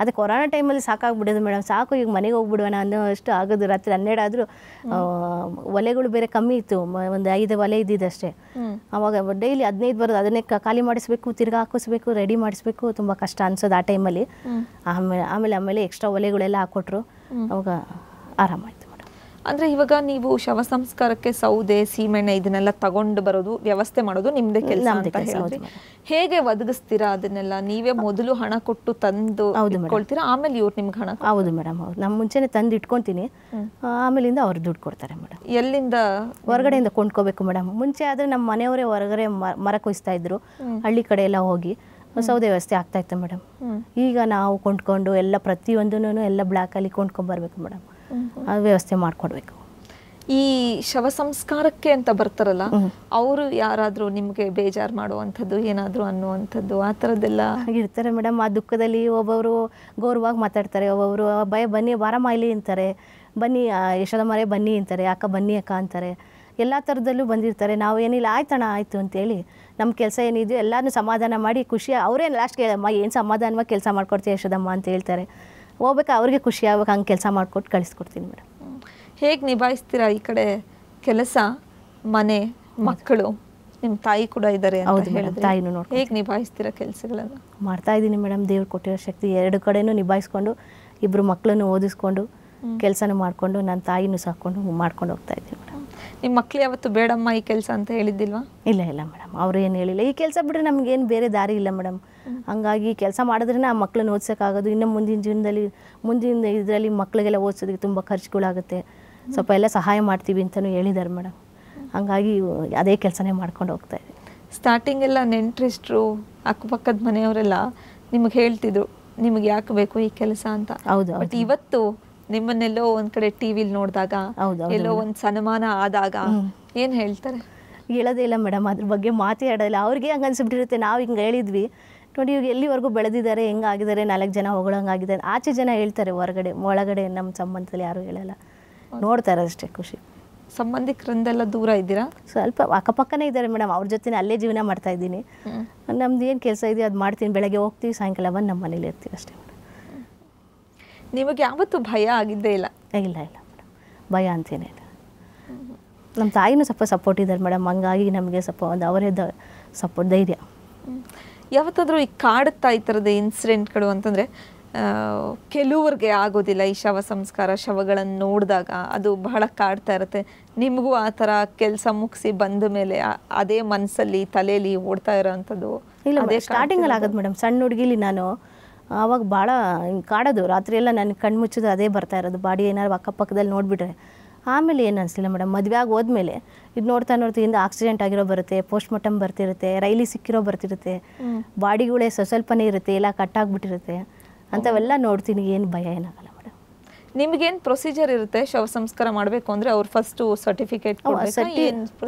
ಅದೇ ಕೊರೋನಾ ಟೈಮಲ್ಲಿ ಸಾಕಾಗ್ಬಿಡೋದು ಮೇಡಮ್ ಸಾಕು ಈಗ ಮನೆಗೆ ಹೋಗ್ಬಿಡೋಣ ಅನ್ನೋ ಅಷ್ಟು ಆಗೋದು ರಾತ್ರಿ ಹನ್ನೆರಡಾದರೂ ಒಲೆಗಳು ಬೇರೆ ಕಮ್ಮಿ ಇತ್ತು ಒಂದು ಐದು ಒಲೆ ಇದ್ದಿದ್ದಷ್ಟೇ ಅವಾಗ ಡೈಲಿ ಹದಿನೈದು ಬರೋದು ಅದನ್ನೇ ಖಾಲಿ ಮಾಡಿಸ್ಬೇಕು ತಿರ್ಗಾ ಹಾಕಿಸ್ಬೇಕು ರೆಡಿ ಮಾಡಿಸ್ಬೇಕು ತುಂಬ ಕಷ್ಟ ಅನ್ಸೋದು ಆ ಟೈಮಲ್ಲಿ ಆಮೇಲೆ ಆಮೇಲೆ ಆಮೇಲೆ ಎಕ್ಸ್ಟ್ರಾ ಒಲೆಗಳೆಲ್ಲ ಹಾಕ್ಕೊಟ್ರು ಅವಾಗ ಆರಾಮಾಗಿ ಅಂದ್ರೆ ಇವಾಗ ನೀವು ಶವ ಸಂಸ್ಕಾರಕ್ಕೆ ಸೌದೆ ಸೀಮೆಣ್ಣೆ ಇದನ್ನೆಲ್ಲ ತಗೊಂಡು ಬರೋದು ವ್ಯವಸ್ಥೆ ಮಾಡೋದು ನಿಮ್ಮದೇ ಕೆಲಸ ಅಂತ ಹೇಗೆ ಒದಗಿಸ್ತೀರಾ ಅದನ್ನೆಲ್ಲ ನೀವೇ ಮೊದಲು ಹಣ ಕೊಟ್ಟು ತಂದು ಕೊಡ್ತೀರಾ ಆಮೇಲೆ ಇವ್ರು ನಿಮ್ಗೆ ಹಣ ಹೌದು ಮೇಡಮ್ ಹೌದು ನಮ್ಮ ಮುಂಚೆನೆ ತಂದು ಇಟ್ಕೊಂತೀನಿ ಆಮೇಲಿಂದ ಅವ್ರು ದುಡ್ಡು ಕೊಡ್ತಾರೆ ಮೇಡಮ್ ಎಲ್ಲಿಂದ ಹೊರಗಡೆಯಿಂದ ಕೊಂಡ್ಕೋಬೇಕು ಮೇಡಮ್ ಮುಂಚೆ ಆದ್ರೆ ನಮ್ಮ ಮನೆಯವರೇ ಹೊರಗಡೆ ಮರ ಕೊಯ್ಸ್ತಾ ಇದ್ರು ಹಳ್ಳಿ ಕಡೆ ಎಲ್ಲ ಹೋಗಿ ಸೌದೆ ವ್ಯವಸ್ಥೆ ಆಗ್ತಾ ಇತ್ತು ಮೇಡಮ್ ಈಗ ನಾವು ಕೊಂಡ್ಕೊಂಡು ಎಲ್ಲ ಪ್ರತಿಯೊಂದೂ ಎಲ್ಲ ಬ್ಲ್ಯಾಕಲ್ಲಿ ಕೊಂಡ್ಕೊಂಡ್ಬರ್ಬೇಕು ಮೇಡಮ್ ವ್ಯವಸ್ಥೆ ಮಾಡಿಕೊಡ್ಬೇಕು ಈ ಶವ ಸಂಸ್ಕಾರಕ್ಕೆ ಅಂತ ಬರ್ತಾರಲ್ಲ ಅವರು ಯಾರಾದರೂ ನಿಮಗೆ ಬೇಜಾರು ಮಾಡುವಂಥದ್ದು ಏನಾದರೂ ಅನ್ನುವಂಥದ್ದು ಆ ಥರದ್ದೆಲ್ಲ ಇರ್ತಾರೆ ಮೇಡಮ್ ಆ ದುಃಖದಲ್ಲಿ ಒಬ್ಬೊಬ್ಬರು ಗೌರವವಾಗಿ ಮಾತಾಡ್ತಾರೆ ಒಬ್ಬೊಬ್ಬರು ಭಯ ಬನ್ನಿ ಬಾರಮ್ಮ ಅಂತಾರೆ ಬನ್ನಿ ಮರೆ ಬನ್ನಿ ಅಂತಾರೆ ಅಕ್ಕ ಬನ್ನಿ ಅಕ್ಕ ಅಂತಾರೆ ಎಲ್ಲ ಥರದಲ್ಲೂ ಬಂದಿರ್ತಾರೆ ನಾವು ಏನಿಲ್ಲ ಆಯ್ತಣ ಆಯಿತು ಅಂತೇಳಿ ನಮ್ಮ ಕೆಲಸ ಏನಿದೆಯೋ ಎಲ್ಲನೂ ಸಮಾಧಾನ ಮಾಡಿ ಖುಷಿ ಅವರೇನು ಲಾಸ್ಟ್ ಕೇಳಮ್ಮ ಏನು ಸಮಾಧಾನವಾಗಿ ಕೆಲಸ ಮಾಡ್ಕೊಡ್ತೀವಿ ಯಶೋದಮ್ಮ ಅಂತ ಹೇಳ್ತಾರೆ ಹೋಗ್ಬೇಕು ಅವ್ರಿಗೆ ಖುಷಿ ಆಗ್ಬೇಕು ಹಂಗೆ ಕೆಲಸ ಮಾಡಿಕೊಟ್ಟು ಕಳಿಸ್ಕೊಡ್ತೀನಿ ಮೇಡಮ್ ಹೇಗೆ ನಿಭಾಯಿಸ್ತೀರಾ ಈ ಕಡೆ ಕೆಲಸ ಮನೆ ಮಕ್ಕಳು ನಿಮ್ಮ ತಾಯಿ ಕೂಡ ಇದ್ದಾರೆ ತಾಯಿನೂ ನೋಡಿ ಹೇಗೆ ನಿಭಾಯಿಸ್ತೀರಾ ಕೆಲಸಗಳನ್ನ ಮಾಡ್ತಾ ಇದ್ದೀನಿ ಮೇಡಮ್ ದೇವ್ರು ಕೊಟ್ಟಿರೋ ಶಕ್ತಿ ಎರಡು ಕಡೆನೂ ನಿಭಾಯಿಸ್ಕೊಂಡು ಇಬ್ಬರು ಮಕ್ಕಳನ್ನು ಓದಿಸ್ಕೊಂಡು ಕೆಲಸನೂ ಮಾಡಿಕೊಂಡು ನನ್ನ ತಾಯಿನೂ ಸಾಕೊಂಡು ಮಾಡ್ಕೊಂಡು ಹೋಗ್ತಾ ಇದ್ದೀನಿ ಮೇಡಮ್ ನಿಮ್ಮ ಮಕ್ಳು ಯಾವತ್ತು ಬೇಡಮ್ಮ ಈ ಕೆಲಸ ಅಂತ ಹೇಳಿದ್ದಿಲ್ವಾ ಇಲ್ಲ ಇಲ್ಲ ಮೇಡಮ್ ಅವ್ರು ಏನು ಹೇಳಿಲ್ಲ ಈ ಕೆಲಸ ಬಿಟ್ಟರೆ ಏನು ಬೇರೆ ದಾರಿ ಇಲ್ಲ ಮೇಡಮ್ ಹಂಗಾಗಿ ಕೆಲಸ ಮಾಡಿದ್ರೆ ಆ ಮಕ್ಕಳನ್ನ ಓದ್ಸೋಕ್ಕಾಗೋದು ಇನ್ನು ಮುಂದಿನ ಜೀವನದಲ್ಲಿ ಮುಂದಿನ ಇದರಲ್ಲಿ ಮಕ್ಕಳಿಗೆಲ್ಲ ಓದಿಸೋದಕ್ಕೆ ತುಂಬ ಖರ್ಚುಗಳಾಗುತ್ತೆ ಸ್ವಲ್ಪ ಎಲ್ಲ ಸಹಾಯ ಮಾಡ್ತೀವಿ ಅಂತಲೂ ಹೇಳಿದ್ದಾರೆ ಮೇಡಮ್ ಹಂಗಾಗಿ ಅದೇ ಕೆಲಸನೇ ಮಾಡ್ಕೊಂಡು ಹೋಗ್ತಾ ಸ್ಟಾರ್ಟಿಂಗ್ ಸ್ಟಾರ್ಟಿಂಗೆಲ್ಲ ನೆಂಟ್ರಿಸ್ಟ್ರು ಅಕ್ಕಪಕ್ಕದ ಮನೆಯವರೆಲ್ಲ ನಿಮಗೆ ಹೇಳ್ತಿದ್ರು ನಿಮಗೆ ಯಾಕೆ ಬೇಕು ಈ ಕೆಲಸ ಅಂತ ಹೌದು ಬಟ್ ಇವತ್ತು ನಿಮ್ಮನ್ನೆಲ್ಲೋ ಒಂದ್ ಕಡೆ ನೋಡಿದಾಗ ಎಲ್ಲೋ ಒಂದ್ ಸನ್ಮಾನ ಆದಾಗ ಏನ್ ಹೇಳ್ತಾರೆ ಹೇಳೋದೇ ಇಲ್ಲ ಮೇಡಮ್ ಅದ್ರ ಬಗ್ಗೆ ಮಾತಾಡೋದಿಲ್ಲ ಅವ್ರಿಗೆ ಹಂಗ ಅನ್ಸಿಬಿಟ್ಟಿರುತ್ತೆ ನಾವು ಹಿಂಗೆ ಹೇಳಿದ್ವಿ ನೋಡಿ ಇವಾಗ ಎಲ್ಲಿವರೆಗೂ ಬೆಳೆದಿದ್ದಾರೆ ಆಗಿದ್ದಾರೆ ನಾಲ್ಕು ಜನ ಹೊಗಳಂಗಾಗಿದ್ದಾರೆ ಆಚೆ ಜನ ಹೇಳ್ತಾರೆ ಹೊರಗಡೆ ಒಳಗಡೆ ನಮ್ಮ ಸಂಬಂಧದಲ್ಲಿ ಯಾರು ಹೇಳಲ್ಲ ನೋಡ್ತಾರೆ ಅಷ್ಟೇ ಖುಷಿ ಸಂಬಂಧಿಕರಿಂದೆಲ್ಲ ದೂರ ಇದ್ದೀರಾ ಸ್ವಲ್ಪ ಅಕ್ಕಪಕ್ಕನೇ ಇದ್ದಾರೆ ಮೇಡಮ್ ಅವ್ರ ಜೊತೆ ಅಲ್ಲೇ ಜೀವನ ಮಾಡ್ತಾ ಇದ್ದೀನಿ ನಮ್ದು ಏನು ಕೆಲಸ ಇದೆಯೋ ಅದು ಮಾಡ್ತೀನಿ ಬೆಳಗ್ಗೆ ಹೋಗ್ತೀವಿ ಸಾಯಂಕಾಲ ಬಂದು ನಮ್ಮ ಮನೇಲಿ ಇರ್ತೀವಿ ಅಷ್ಟೇ ನಿಮಗೆ ಯಾವತ್ತೂ ಭಯ ಆಗಿದ್ದೇ ಇಲ್ಲ ಇಲ್ಲ ಇಲ್ಲ ಮೇಡಮ್ ಭಯ ಅಂತೇನೇ ಇಲ್ಲ ನಮ್ಮ ತಾಯಿನೂ ಸ್ವಲ್ಪ ಸಪೋರ್ಟ್ ಇದ್ದಾರೆ ಮೇಡಮ್ ಹಂಗಾಗಿ ನಮಗೆ ಸ್ವಲ್ಪ ಒಂದು ಅವರೇ ದ ಸಪೋರ್ಟ್ ಧೈರ್ಯ ಯಾವತ್ತಾದರೂ ಈ ಕಾಡುತ್ತಾ ಈ ಥರದ ಇನ್ಸಿಡೆಂಟ್ಗಳು ಅಂತಂದರೆ ಕೆಲವರಿಗೆ ಆಗೋದಿಲ್ಲ ಈ ಶವ ಸಂಸ್ಕಾರ ಶವಗಳನ್ನು ನೋಡಿದಾಗ ಅದು ಬಹಳ ಕಾಡ್ತಾ ಇರುತ್ತೆ ನಿಮಗೂ ಆ ಥರ ಕೆಲಸ ಮುಗಿಸಿ ಬಂದ ಮೇಲೆ ಅದೇ ಮನಸ್ಸಲ್ಲಿ ತಲೆಯಲ್ಲಿ ಓಡ್ತಾ ಇರೋವಂಥದ್ದು ಇಲ್ಲ ಸ್ಟಾರ್ಟಿಂಗಲ್ಲಿ ಆಗೋದು ಮೇಡಮ್ ಸಣ್ಣ ಹುಡುಗಿಲಿ ನಾನು ಆವಾಗ ಭಾಳ ಹಿಂಗೆ ಕಾಡೋದು ರಾತ್ರಿಯೆಲ್ಲ ನನ್ನ ಕಣ್ಣು ಮುಚ್ಚಿದ್ರೆ ಅದೇ ಬರ್ತಾ ಇರೋದು ಬಾಡಿ ಏನಾದ್ರು ಅಕ್ಕಪಕ್ಕದಲ್ಲಿ ನೋಡಿಬಿಟ್ರೆ ಆಮೇಲೆ ಏನು ಅನಿಸಿಲ್ಲ ಮೇಡಮ್ ಮದುವೆ ಆಗಿ ಹೋದ್ಮೇಲೆ ಇದು ನೋಡ್ತಾ ನೋಡ್ತಾ ಹಿಂದೆ ಆಕ್ಸಿಡೆಂಟ್ ಆಗಿರೋ ಬರುತ್ತೆ ಪೋಸ್ಟ್ ಮಾರ್ಟಮ್ ಬರ್ತಿರುತ್ತೆ ರೈಲಿ ಸಿಕ್ಕಿರೋ ಬರ್ತಿರುತ್ತೆ ಬಾಡಿಗಳೇ ಸ್ವಸ್ವಲ್ಪನೇ ಇರುತ್ತೆ ಎಲ್ಲ ಕಟ್ಟಾಗ್ಬಿಟ್ಟಿರುತ್ತೆ ಅಂಥವೆಲ್ಲ ನೋಡ್ತೀನಿ ಏನು ಭಯ ಏನಾಗಲ್ಲ ಮೇಡಮ್ ನಿಮಗೇನು ಪ್ರೊಸೀಜರ್ ಇರುತ್ತೆ ಶವ ಸಂಸ್ಕಾರ ಮಾಡಬೇಕು ಅಂದರೆ ಅವ್ರು ಫಸ್ಟು ಸರ್ಟಿಫಿಕೇಟ್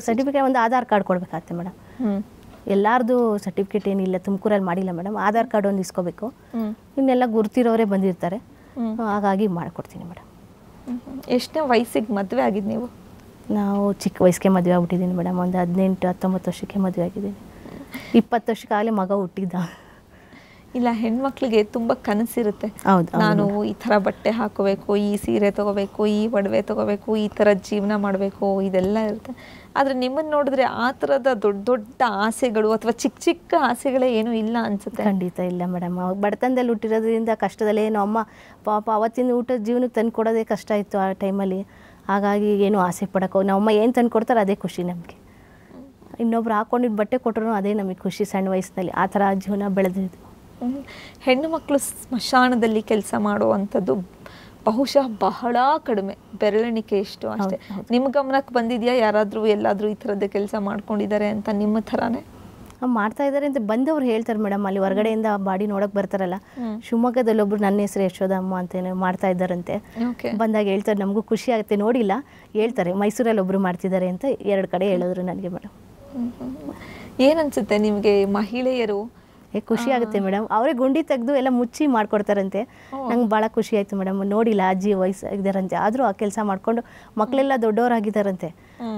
ಸರ್ಟಿಫಿಕೇಟ್ ಒಂದು ಆಧಾರ್ ಕಾರ್ಡ್ ಕೊಡಬೇಕಾಗತ್ತೆ ಮೇಡಮ್ ಎಲ್ಲಾರ್ದು ಸರ್ಟಿಫಿಕೇಟ್ ಏನಿಲ್ಲ ತುಮಕೂರಲ್ಲಿ ಮಾಡಿಲ್ಲ ಮೇಡಮ್ ಆಧಾರ್ ಕಾರ್ಡ್ ಒಂದು ಇಸ್ಕೋಬೇಕು ಇನ್ನೆಲ್ಲ ಗುರ್ತಿರೋರೆ ಬಂದಿರ್ತಾರೆ ಹಾಗಾಗಿ ಮಾಡಿಕೊಡ್ತೀನಿ ಮೇಡಮ್ ಎಷ್ಟೇ ವಯಸ್ಸಿಗೆ ಮದುವೆ ಆಗಿದ್ದು ನೀವು ನಾವು ಚಿಕ್ಕ ವಯಸ್ಸಿಗೆ ಮದುವೆ ಆಗ್ಬಿಟ್ಟಿದ್ದೀನಿ ಮೇಡಮ್ ಒಂದು ಹದಿನೆಂಟು ಹತ್ತೊಂಬತ್ತು ವರ್ಷಕ್ಕೆ ಮದುವೆ ಆಗಿದ್ದೀನಿ ಇಪ್ಪತ್ತು ವರ್ಷಕ್ಕಾಗಲೇ ಮಗ ಹುಟ್ಟಿದ್ದ ಇಲ್ಲ ಹೆಣ್ಮಕ್ಳಿಗೆ ತುಂಬ ಕನಸಿರುತ್ತೆ ಹೌದು ನಾನು ಈ ಥರ ಬಟ್ಟೆ ಹಾಕೋಬೇಕು ಈ ಸೀರೆ ತಗೋಬೇಕು ಈ ಒಡವೆ ತಗೋಬೇಕು ಈ ಥರ ಜೀವನ ಮಾಡಬೇಕು ಇದೆಲ್ಲ ಇರುತ್ತೆ ಆದರೆ ನಿಮ್ಮನ್ನು ನೋಡಿದ್ರೆ ಆ ಥರದ ದೊಡ್ಡ ದೊಡ್ಡ ಆಸೆಗಳು ಅಥವಾ ಚಿಕ್ಕ ಚಿಕ್ಕ ಆಸೆಗಳೇ ಏನೂ ಇಲ್ಲ ಅನ್ಸುತ್ತೆ ಖಂಡಿತ ಇಲ್ಲ ಮೇಡಮ್ ಅವಾಗ ಬಡತನದಲ್ಲಿ ಹುಟ್ಟಿರೋದ್ರಿಂದ ಕಷ್ಟದಲ್ಲಿ ಏನೋ ಅಮ್ಮ ಪಾಪ ಅವತ್ತಿನ ಊಟ ಜೀವನಕ್ಕೆ ತಂದು ಕೊಡೋದೇ ಕಷ್ಟ ಇತ್ತು ಆ ಟೈಮಲ್ಲಿ ಹಾಗಾಗಿ ಏನು ಆಸೆ ಪಡಕೋ ನಮ್ಮಮ್ಮ ಏನು ತಂದು ಕೊಡ್ತಾರೆ ಅದೇ ಖುಷಿ ನಮಗೆ ಇನ್ನೊಬ್ರು ಹಾಕೊಂಡಿದ್ದು ಬಟ್ಟೆ ಕೊಟ್ಟರು ಅದೇ ನಮಗೆ ಖುಷಿ ಸಣ್ಣ ವಯಸ್ಸಿನಲ್ಲಿ ಆ ಥರ ಜೀವನ ಬೆಳೆದಿದ್ದು ಹೆಣ್ಣು ಮಕ್ಕಳು ಸ್ಮಶಾನದಲ್ಲಿ ಕೆಲಸ ಮಾಡುವಂಥದ್ದು ಬಹುಶಃ ಬಹಳ ಕಡಿಮೆ ಬೆರಳೆಣಿಕೆ ಎಷ್ಟು ಅಷ್ಟೇ ನಿಮ್ಮ ಗಮನಕ್ಕೆ ಬಂದಿದೆಯಾ ಯಾರಾದರೂ ಎಲ್ಲಾದರೂ ಈ ಥರದ ಕೆಲಸ ಮಾಡ್ಕೊಂಡಿದ್ದಾರೆ ಅಂತ ನಿಮ್ಮ ಥರನೇ ಮಾಡ್ತಾ ಇದ್ದಾರೆ ಅಂತ ಬಂದವ್ರು ಹೇಳ್ತಾರೆ ಮೇಡಮ್ ಅಲ್ಲಿ ಹೊರಗಡೆಯಿಂದ ಬಾಡಿ ನೋಡಕ್ ಬರ್ತಾರಲ್ಲ ಶಿವಮೊಗ್ಗದಲ್ಲಿ ಒಬ್ರು ನನ್ನ ಹೆಸರು ಯಶೋದಮ್ಮ ಅಂತೇನೋ ಮಾಡ್ತಾ ಇದ್ದಾರಂತೆ ಬಂದಾಗ ಹೇಳ್ತಾರೆ ನಮಗೂ ಖುಷಿ ಆಗುತ್ತೆ ನೋಡಿಲ್ಲ ಹೇಳ್ತಾರೆ ಮೈಸೂರಲ್ಲಿ ಒಬ್ರು ಮಾಡ್ತಿದ್ದಾರೆ ಅಂತ ಎರಡು ಕಡೆ ಹೇಳಿದ್ರು ನನಗೆ ಮೇಡಮ್ ಏನನ್ಸುತ್ತೆ ನಿಮಗೆ ಮಹಿಳೆಯರು ಖುಷಿ ಆಗುತ್ತೆ ಮೇಡಮ್ ಅವರೇ ಗುಂಡಿ ತೆಗೆದು ಎಲ್ಲ ಮುಚ್ಚಿ ಮಾಡ್ಕೊಡ್ತಾರಂತೆ ನಂಗೆ ಭಾಳ ಖುಷಿ ಆಯಿತು ಮೇಡಮ್ ನೋಡಿಲ್ಲ ಅಜ್ಜಿ ವಯಸ್ಸಾಗಿದ್ದಾರಂತೆ ಆದರೂ ಆ ಕೆಲಸ ಮಾಡಿಕೊಂಡು ಮಕ್ಕಳೆಲ್ಲ ದೊಡ್ಡವರಾಗಿದ್ದಾರಂತೆ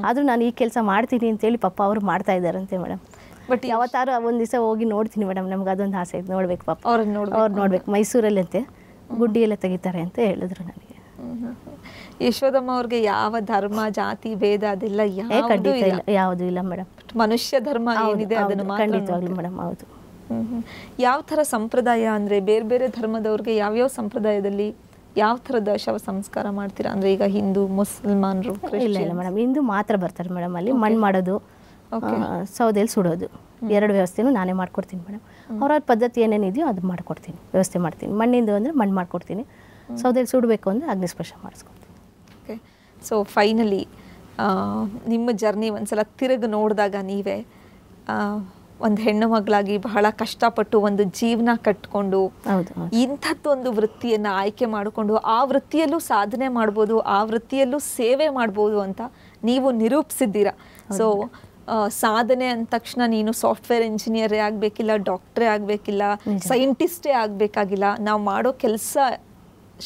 ಆದರೂ ನಾನು ಈ ಕೆಲಸ ಮಾಡ್ತೀನಿ ಅಂತೇಳಿ ಪಪ್ಪ ಅವರು ಮಾಡ್ತಾ ಇದ್ದಾರಂತೆ ಮೇಡಮ್ ಬಟ್ ಯಾವತ್ತಾರು ಒಂದು ದಿವಸ ಹೋಗಿ ನೋಡ್ತೀನಿ ಮೇಡಮ್ ನಮ್ಗೆ ಅದೊಂದು ಆಸೆ ಇದೆ ನೋಡ್ಬೇಕು ಪಾಪ ಅವ್ರು ನೋಡ್ಬೇಕು ಮೈಸೂರಲ್ಲಂತೆ ಗುಡ್ಡಿ ಎಲ್ಲ ತೆಗಿತಾರೆ ಅಂತ ಹೇಳಿದ್ರು ನನಗೆ ಯಶೋದಮ್ಮ ಅವ್ರಿಗೆ ಯಾವ ಧರ್ಮ ಜಾತಿ ಭೇದ ಅದೆಲ್ಲ ಯಾವುದೂ ಇಲ್ಲ ಇಲ್ಲ ಮೇಡಮ್ ಮನುಷ್ಯ ಧರ್ಮ ಏನಿದೆ ಅದನ್ನು ಖಂಡಿತವಾಗ್ಲಿ ಮೇಡಮ್ ಹೌದು ಯಾವ ಥರ ಸಂಪ್ರದಾಯ ಅಂದರೆ ಬೇರೆ ಬೇರೆ ಧರ್ಮದವ್ರಿಗೆ ಯಾವ್ಯಾವ ಸಂಪ್ರದಾಯದಲ್ಲಿ ಯಾವ ಥರದ ಶವ ಸಂಸ್ಕಾರ ಮಾಡ್ತೀರಾ ಅಂದರೆ ಈಗ ಹಿಂದೂ ಮುಸಲ್ಮಾನರು ಇಲ್ಲ ಇಲ್ಲ ಮೇಡಮ್ ಹಿಂದೂ ಮಾತ್ರ ಬರ್ತಾರೆ ಮೇಡಮ್ ಅಲ್ಲಿ ಮಣ್ಣು ಮಾಡೋದು ಸೌದೆಯಲ್ಲಿ ಸುಡೋದು ಎರಡು ವ್ಯವಸ್ಥೆನೂ ನಾನೇ ಮಾಡ್ಕೊಡ್ತೀನಿ ಮೇಡಮ್ ಅವ್ರವ್ರ ಪದ್ಧತಿ ಏನೇನಿದೆಯೋ ಅದು ಮಾಡ್ಕೊಡ್ತೀನಿ ವ್ಯವಸ್ಥೆ ಮಾಡ್ತೀನಿ ಮಣ್ಣಿಂದು ಅಂದರೆ ಮಣ್ಣು ಮಾಡ್ಕೊಡ್ತೀನಿ ಸೌದೆಯಲ್ಲಿ ಸುಡಬೇಕು ಅಂದರೆ ಅಗ್ನಿಸ್ಪರ್ಶ ಮಾಡಿಸ್ಕೊಡ್ತೀನಿ ಓಕೆ ಸೊ ಫೈನಲಿ ನಿಮ್ಮ ಜರ್ನಿ ಸಲ ತಿರುಗಿ ನೋಡಿದಾಗ ನೀವೇ ಒಂದು ಹೆಣ್ಣು ಮಗಳಾಗಿ ಬಹಳ ಕಷ್ಟಪಟ್ಟು ಒಂದು ಜೀವನ ಕಟ್ಕೊಂಡು ಇಂಥದ್ದೊಂದು ವೃತ್ತಿಯನ್ನ ಆಯ್ಕೆ ಮಾಡಿಕೊಂಡು ಆ ವೃತ್ತಿಯಲ್ಲೂ ಸಾಧನೆ ಮಾಡ್ಬೋದು ಆ ವೃತ್ತಿಯಲ್ಲೂ ಸೇವೆ ಮಾಡ್ಬೋದು ಅಂತ ನೀವು ನಿರೂಪಿಸಿದ್ದೀರಾ ಸೊ ಸಾಧನೆ ಅಂದ ತಕ್ಷಣ ನೀನು ಸಾಫ್ಟ್ವೇರ್ ಇಂಜಿನಿಯರ್ ಆಗಬೇಕಿಲ್ಲ ಡಾಕ್ಟರೇ ಆಗಬೇಕಿಲ್ಲ ಸೈಂಟಿಸ್ಟೇ ಆಗಬೇಕಾಗಿಲ್ಲ ನಾವು ಮಾಡೋ ಕೆಲಸ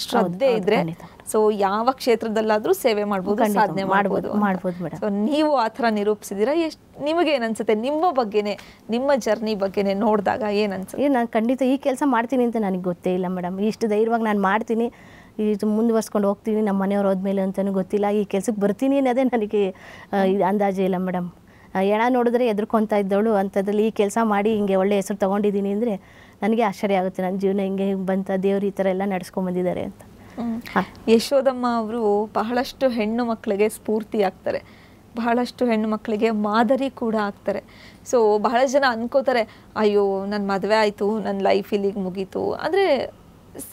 ಶ್ರದ್ಧೆ ಇದ್ರೆ ಸೊ ಯಾವ ಕ್ಷೇತ್ರದಲ್ಲಾದ್ರೂ ಸೇವೆ ಮಾಡ್ಬೋದು ಸಾಧನೆ ಮಾಡ್ಬೋದು ಮಾಡ್ಬೋದು ಮೇಡಮ್ ಸೊ ನೀವು ಆ ಥರ ನಿರೂಪಿಸಿದ್ದೀರಾ ಎಷ್ಟು ನಿಮಗೆ ಏನನ್ಸುತ್ತೆ ನಿಮ್ಮ ಬಗ್ಗೆನೇ ನಿಮ್ಮ ಜರ್ನಿ ಬಗ್ಗೆನೇ ನೋಡಿದಾಗ ಏನನ್ಸುತ್ತೆ ಏ ನಾನು ಖಂಡಿತ ಈ ಕೆಲಸ ಮಾಡ್ತೀನಿ ಅಂತ ನನಗೆ ಗೊತ್ತೇ ಇಲ್ಲ ಮೇಡಮ್ ಇಷ್ಟು ಧೈರ್ಯವಾಗಿ ನಾನು ಮಾಡ್ತೀನಿ ಇದು ಮುಂದುವರ್ಸ್ಕೊಂಡು ಹೋಗ್ತೀನಿ ನಮ್ಮ ಮನೆಯವ್ರು ಹೋದ್ಮೇಲೆ ಅಂತಲೂ ಗೊತ್ತಿಲ್ಲ ಈ ಕೆಲಸಕ್ಕೆ ಬರ್ತೀನಿ ಅನ್ನೋದೇ ನನಗೆ ಅಂದಾಜೆ ಇಲ್ಲ ಮೇಡಮ್ ಹೆಣ ನೋಡಿದ್ರೆ ಎದುರ್ಕೊಂತ ಇದ್ದವಳು ಅಂಥದ್ರಲ್ಲಿ ಈ ಕೆಲಸ ಮಾಡಿ ಹಿಂಗೆ ಒಳ್ಳೆ ಹೆಸರು ತೊಗೊಂಡಿದ್ದೀನಿ ಅಂದರೆ ನನಗೆ ಆಶ್ಚರ್ಯ ಆಗುತ್ತೆ ನನ್ನ ಜೀವನ ಹಿಂಗೆ ಬಂತ ದೇವ್ರು ಈ ಥರ ಎಲ್ಲ ನಡ್ಸ್ಕೊಂಡ್ಬಂದಿದ್ದಾರೆ ಅಂತ ಯಶೋದಮ್ಮ ಅವರು ಬಹಳಷ್ಟು ಹೆಣ್ಣು ಮಕ್ಕಳಿಗೆ ಸ್ಫೂರ್ತಿ ಆಗ್ತಾರೆ ಬಹಳಷ್ಟು ಹೆಣ್ಣು ಮಕ್ಕಳಿಗೆ ಮಾದರಿ ಕೂಡ ಆಗ್ತಾರೆ ಸೊ ಬಹಳ ಜನ ಅನ್ಕೋತಾರೆ ಅಯ್ಯೋ ನನ್ನ ಮದುವೆ ಆಯಿತು ನನ್ನ ಲೈಫ್ ಇಲ್ಲಿಗೆ ಮುಗೀತು ಅಂದರೆ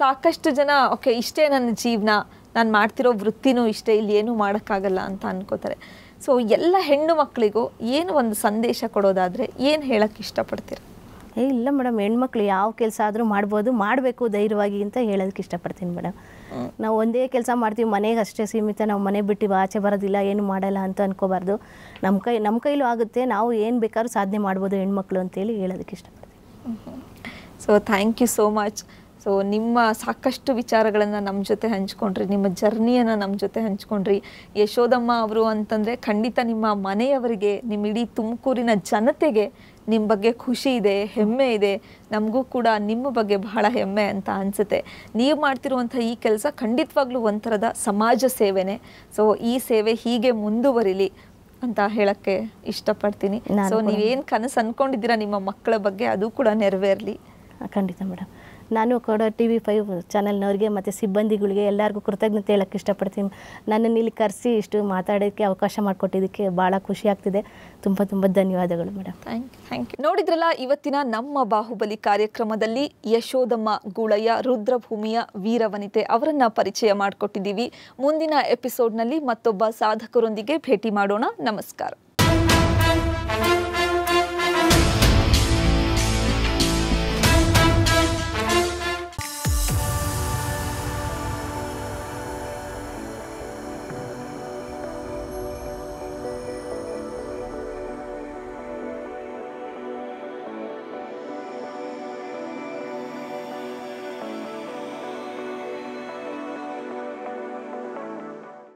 ಸಾಕಷ್ಟು ಜನ ಓಕೆ ಇಷ್ಟೇ ನನ್ನ ಜೀವನ ನಾನು ಮಾಡ್ತಿರೋ ವೃತ್ತಿನೂ ಇಷ್ಟೇ ಇಲ್ಲಿ ಏನೂ ಮಾಡೋಕ್ಕಾಗಲ್ಲ ಅಂತ ಅನ್ಕೋತಾರೆ ಸೊ ಎಲ್ಲ ಹೆಣ್ಣು ಮಕ್ಕಳಿಗೂ ಏನು ಒಂದು ಸಂದೇಶ ಕೊಡೋದಾದರೆ ಏನು ಹೇಳೋಕ್ಕೆ ಇಷ್ಟಪಡ್ತೀರ ಏ ಇಲ್ಲ ಮೇಡಮ್ ಹೆಣ್ಮಕ್ಳು ಯಾವ ಕೆಲಸ ಆದರೂ ಮಾಡ್ಬೋದು ಮಾಡಬೇಕು ಧೈರ್ಯವಾಗಿ ಅಂತ ಹೇಳೋದಕ್ಕೆ ಇಷ್ಟಪಡ್ತೀನಿ ಮೇಡಮ್ ನಾವು ಒಂದೇ ಕೆಲಸ ಮಾಡ್ತೀವಿ ಮನೆಗೆ ಅಷ್ಟೇ ಸೀಮಿತ ನಾವು ಮನೆ ಬಿಟ್ಟು ಆಚೆ ಬರೋದಿಲ್ಲ ಏನು ಮಾಡಲ್ಲ ಅಂತ ಅನ್ಕೋಬಾರ್ದು ನಮ್ಮ ಕೈ ನಮ್ಮ ಕೈಲೂ ಆಗುತ್ತೆ ನಾವು ಏನು ಬೇಕಾದ್ರೂ ಸಾಧನೆ ಮಾಡ್ಬೋದು ಹೆಣ್ಮಕ್ಳು ಅಂತೇಳಿ ಹೇಳೋದಕ್ಕೆ ಇಷ್ಟಪಡ್ತೀವಿ so thank you so much so ನಿಮ್ಮ ಸಾಕಷ್ಟು ವಿಚಾರಗಳನ್ನು ನಮ್ಮ ಜೊತೆ ಹಂಚ್ಕೊಂಡ್ರಿ ನಿಮ್ಮ ಜರ್ನಿಯನ್ನು ನಮ್ಮ ಜೊತೆ ಹಂಚ್ಕೊಂಡ್ರಿ ಯಶೋದಮ್ಮ ಅವರು ಅಂತಂದರೆ ಖಂಡಿತ ನಿಮ್ಮ ಮನೆಯವರಿಗೆ ನಿಮ್ಮ ಇಡೀ ತುಮಕೂರಿನ ಜನತೆಗೆ ನಿಮ್ಮ ಬಗ್ಗೆ ಖುಷಿ ಇದೆ ಹೆಮ್ಮೆ ಇದೆ ನಮಗೂ ಕೂಡ ನಿಮ್ಮ ಬಗ್ಗೆ ಬಹಳ ಹೆಮ್ಮೆ ಅಂತ ಅನಿಸುತ್ತೆ ನೀವು ಮಾಡ್ತಿರುವಂಥ ಈ ಕೆಲಸ ಖಂಡಿತವಾಗ್ಲೂ ಒಂಥರದ ಸಮಾಜ ಸೇವೆನೇ ಸೊ ಈ ಸೇವೆ ಹೀಗೆ ಮುಂದುವರಿಲಿ ಅಂತ ಹೇಳಕ್ಕೆ ಇಷ್ಟಪಡ್ತೀನಿ ಸೊ ನೀವೇನು ಕನಸು ಅನ್ಕೊಂಡಿದ್ದೀರಾ ನಿಮ್ಮ ಮಕ್ಕಳ ಬಗ್ಗೆ ಅದು ಕೂಡ ನೆರವೇರಲಿ ಖಂಡಿತ ಮೇಡಮ್ ನಾನು ಕೊಡೋ ಟಿ ವಿ ಫೈವ್ ಚಾನಲ್ನವ್ರಿಗೆ ಮತ್ತು ಸಿಬ್ಬಂದಿಗಳಿಗೆ ಎಲ್ಲರಿಗೂ ಕೃತಜ್ಞತೆ ಹೇಳೋಕ್ಕೆ ಇಷ್ಟಪಡ್ತೀನಿ ನನ್ನನ್ನು ಇಲ್ಲಿ ಕರೆಸಿ ಇಷ್ಟು ಮಾತಾಡೋಕ್ಕೆ ಅವಕಾಶ ಮಾಡಿಕೊಟ್ಟಿದ್ದಕ್ಕೆ ಭಾಳ ಖುಷಿ ಆಗ್ತಿದೆ ತುಂಬ ತುಂಬ ಧನ್ಯವಾದಗಳು madam thank you thank you ನೋಡಿದ್ರಲ್ಲ ಇವತ್ತಿನ ನಮ್ಮ ಬಾಹುಬಲಿ ಕಾರ್ಯಕ್ರಮದಲ್ಲಿ ಯಶೋದಮ್ಮ ಗುಳಯ್ಯ ರುದ್ರಭೂಮಿಯ ವೀರವನಿತೆ ಅವರನ್ನು ಪರಿಚಯ ಮಾಡಿಕೊಟ್ಟಿದ್ದೀವಿ ಮುಂದಿನ ಎಪಿಸೋಡ್ನಲ್ಲಿ ಮತ್ತೊಬ್ಬ ಸಾಧಕರೊಂದಿಗೆ ಭೇಟಿ ಮಾಡೋಣ ನಮಸ್ಕಾರ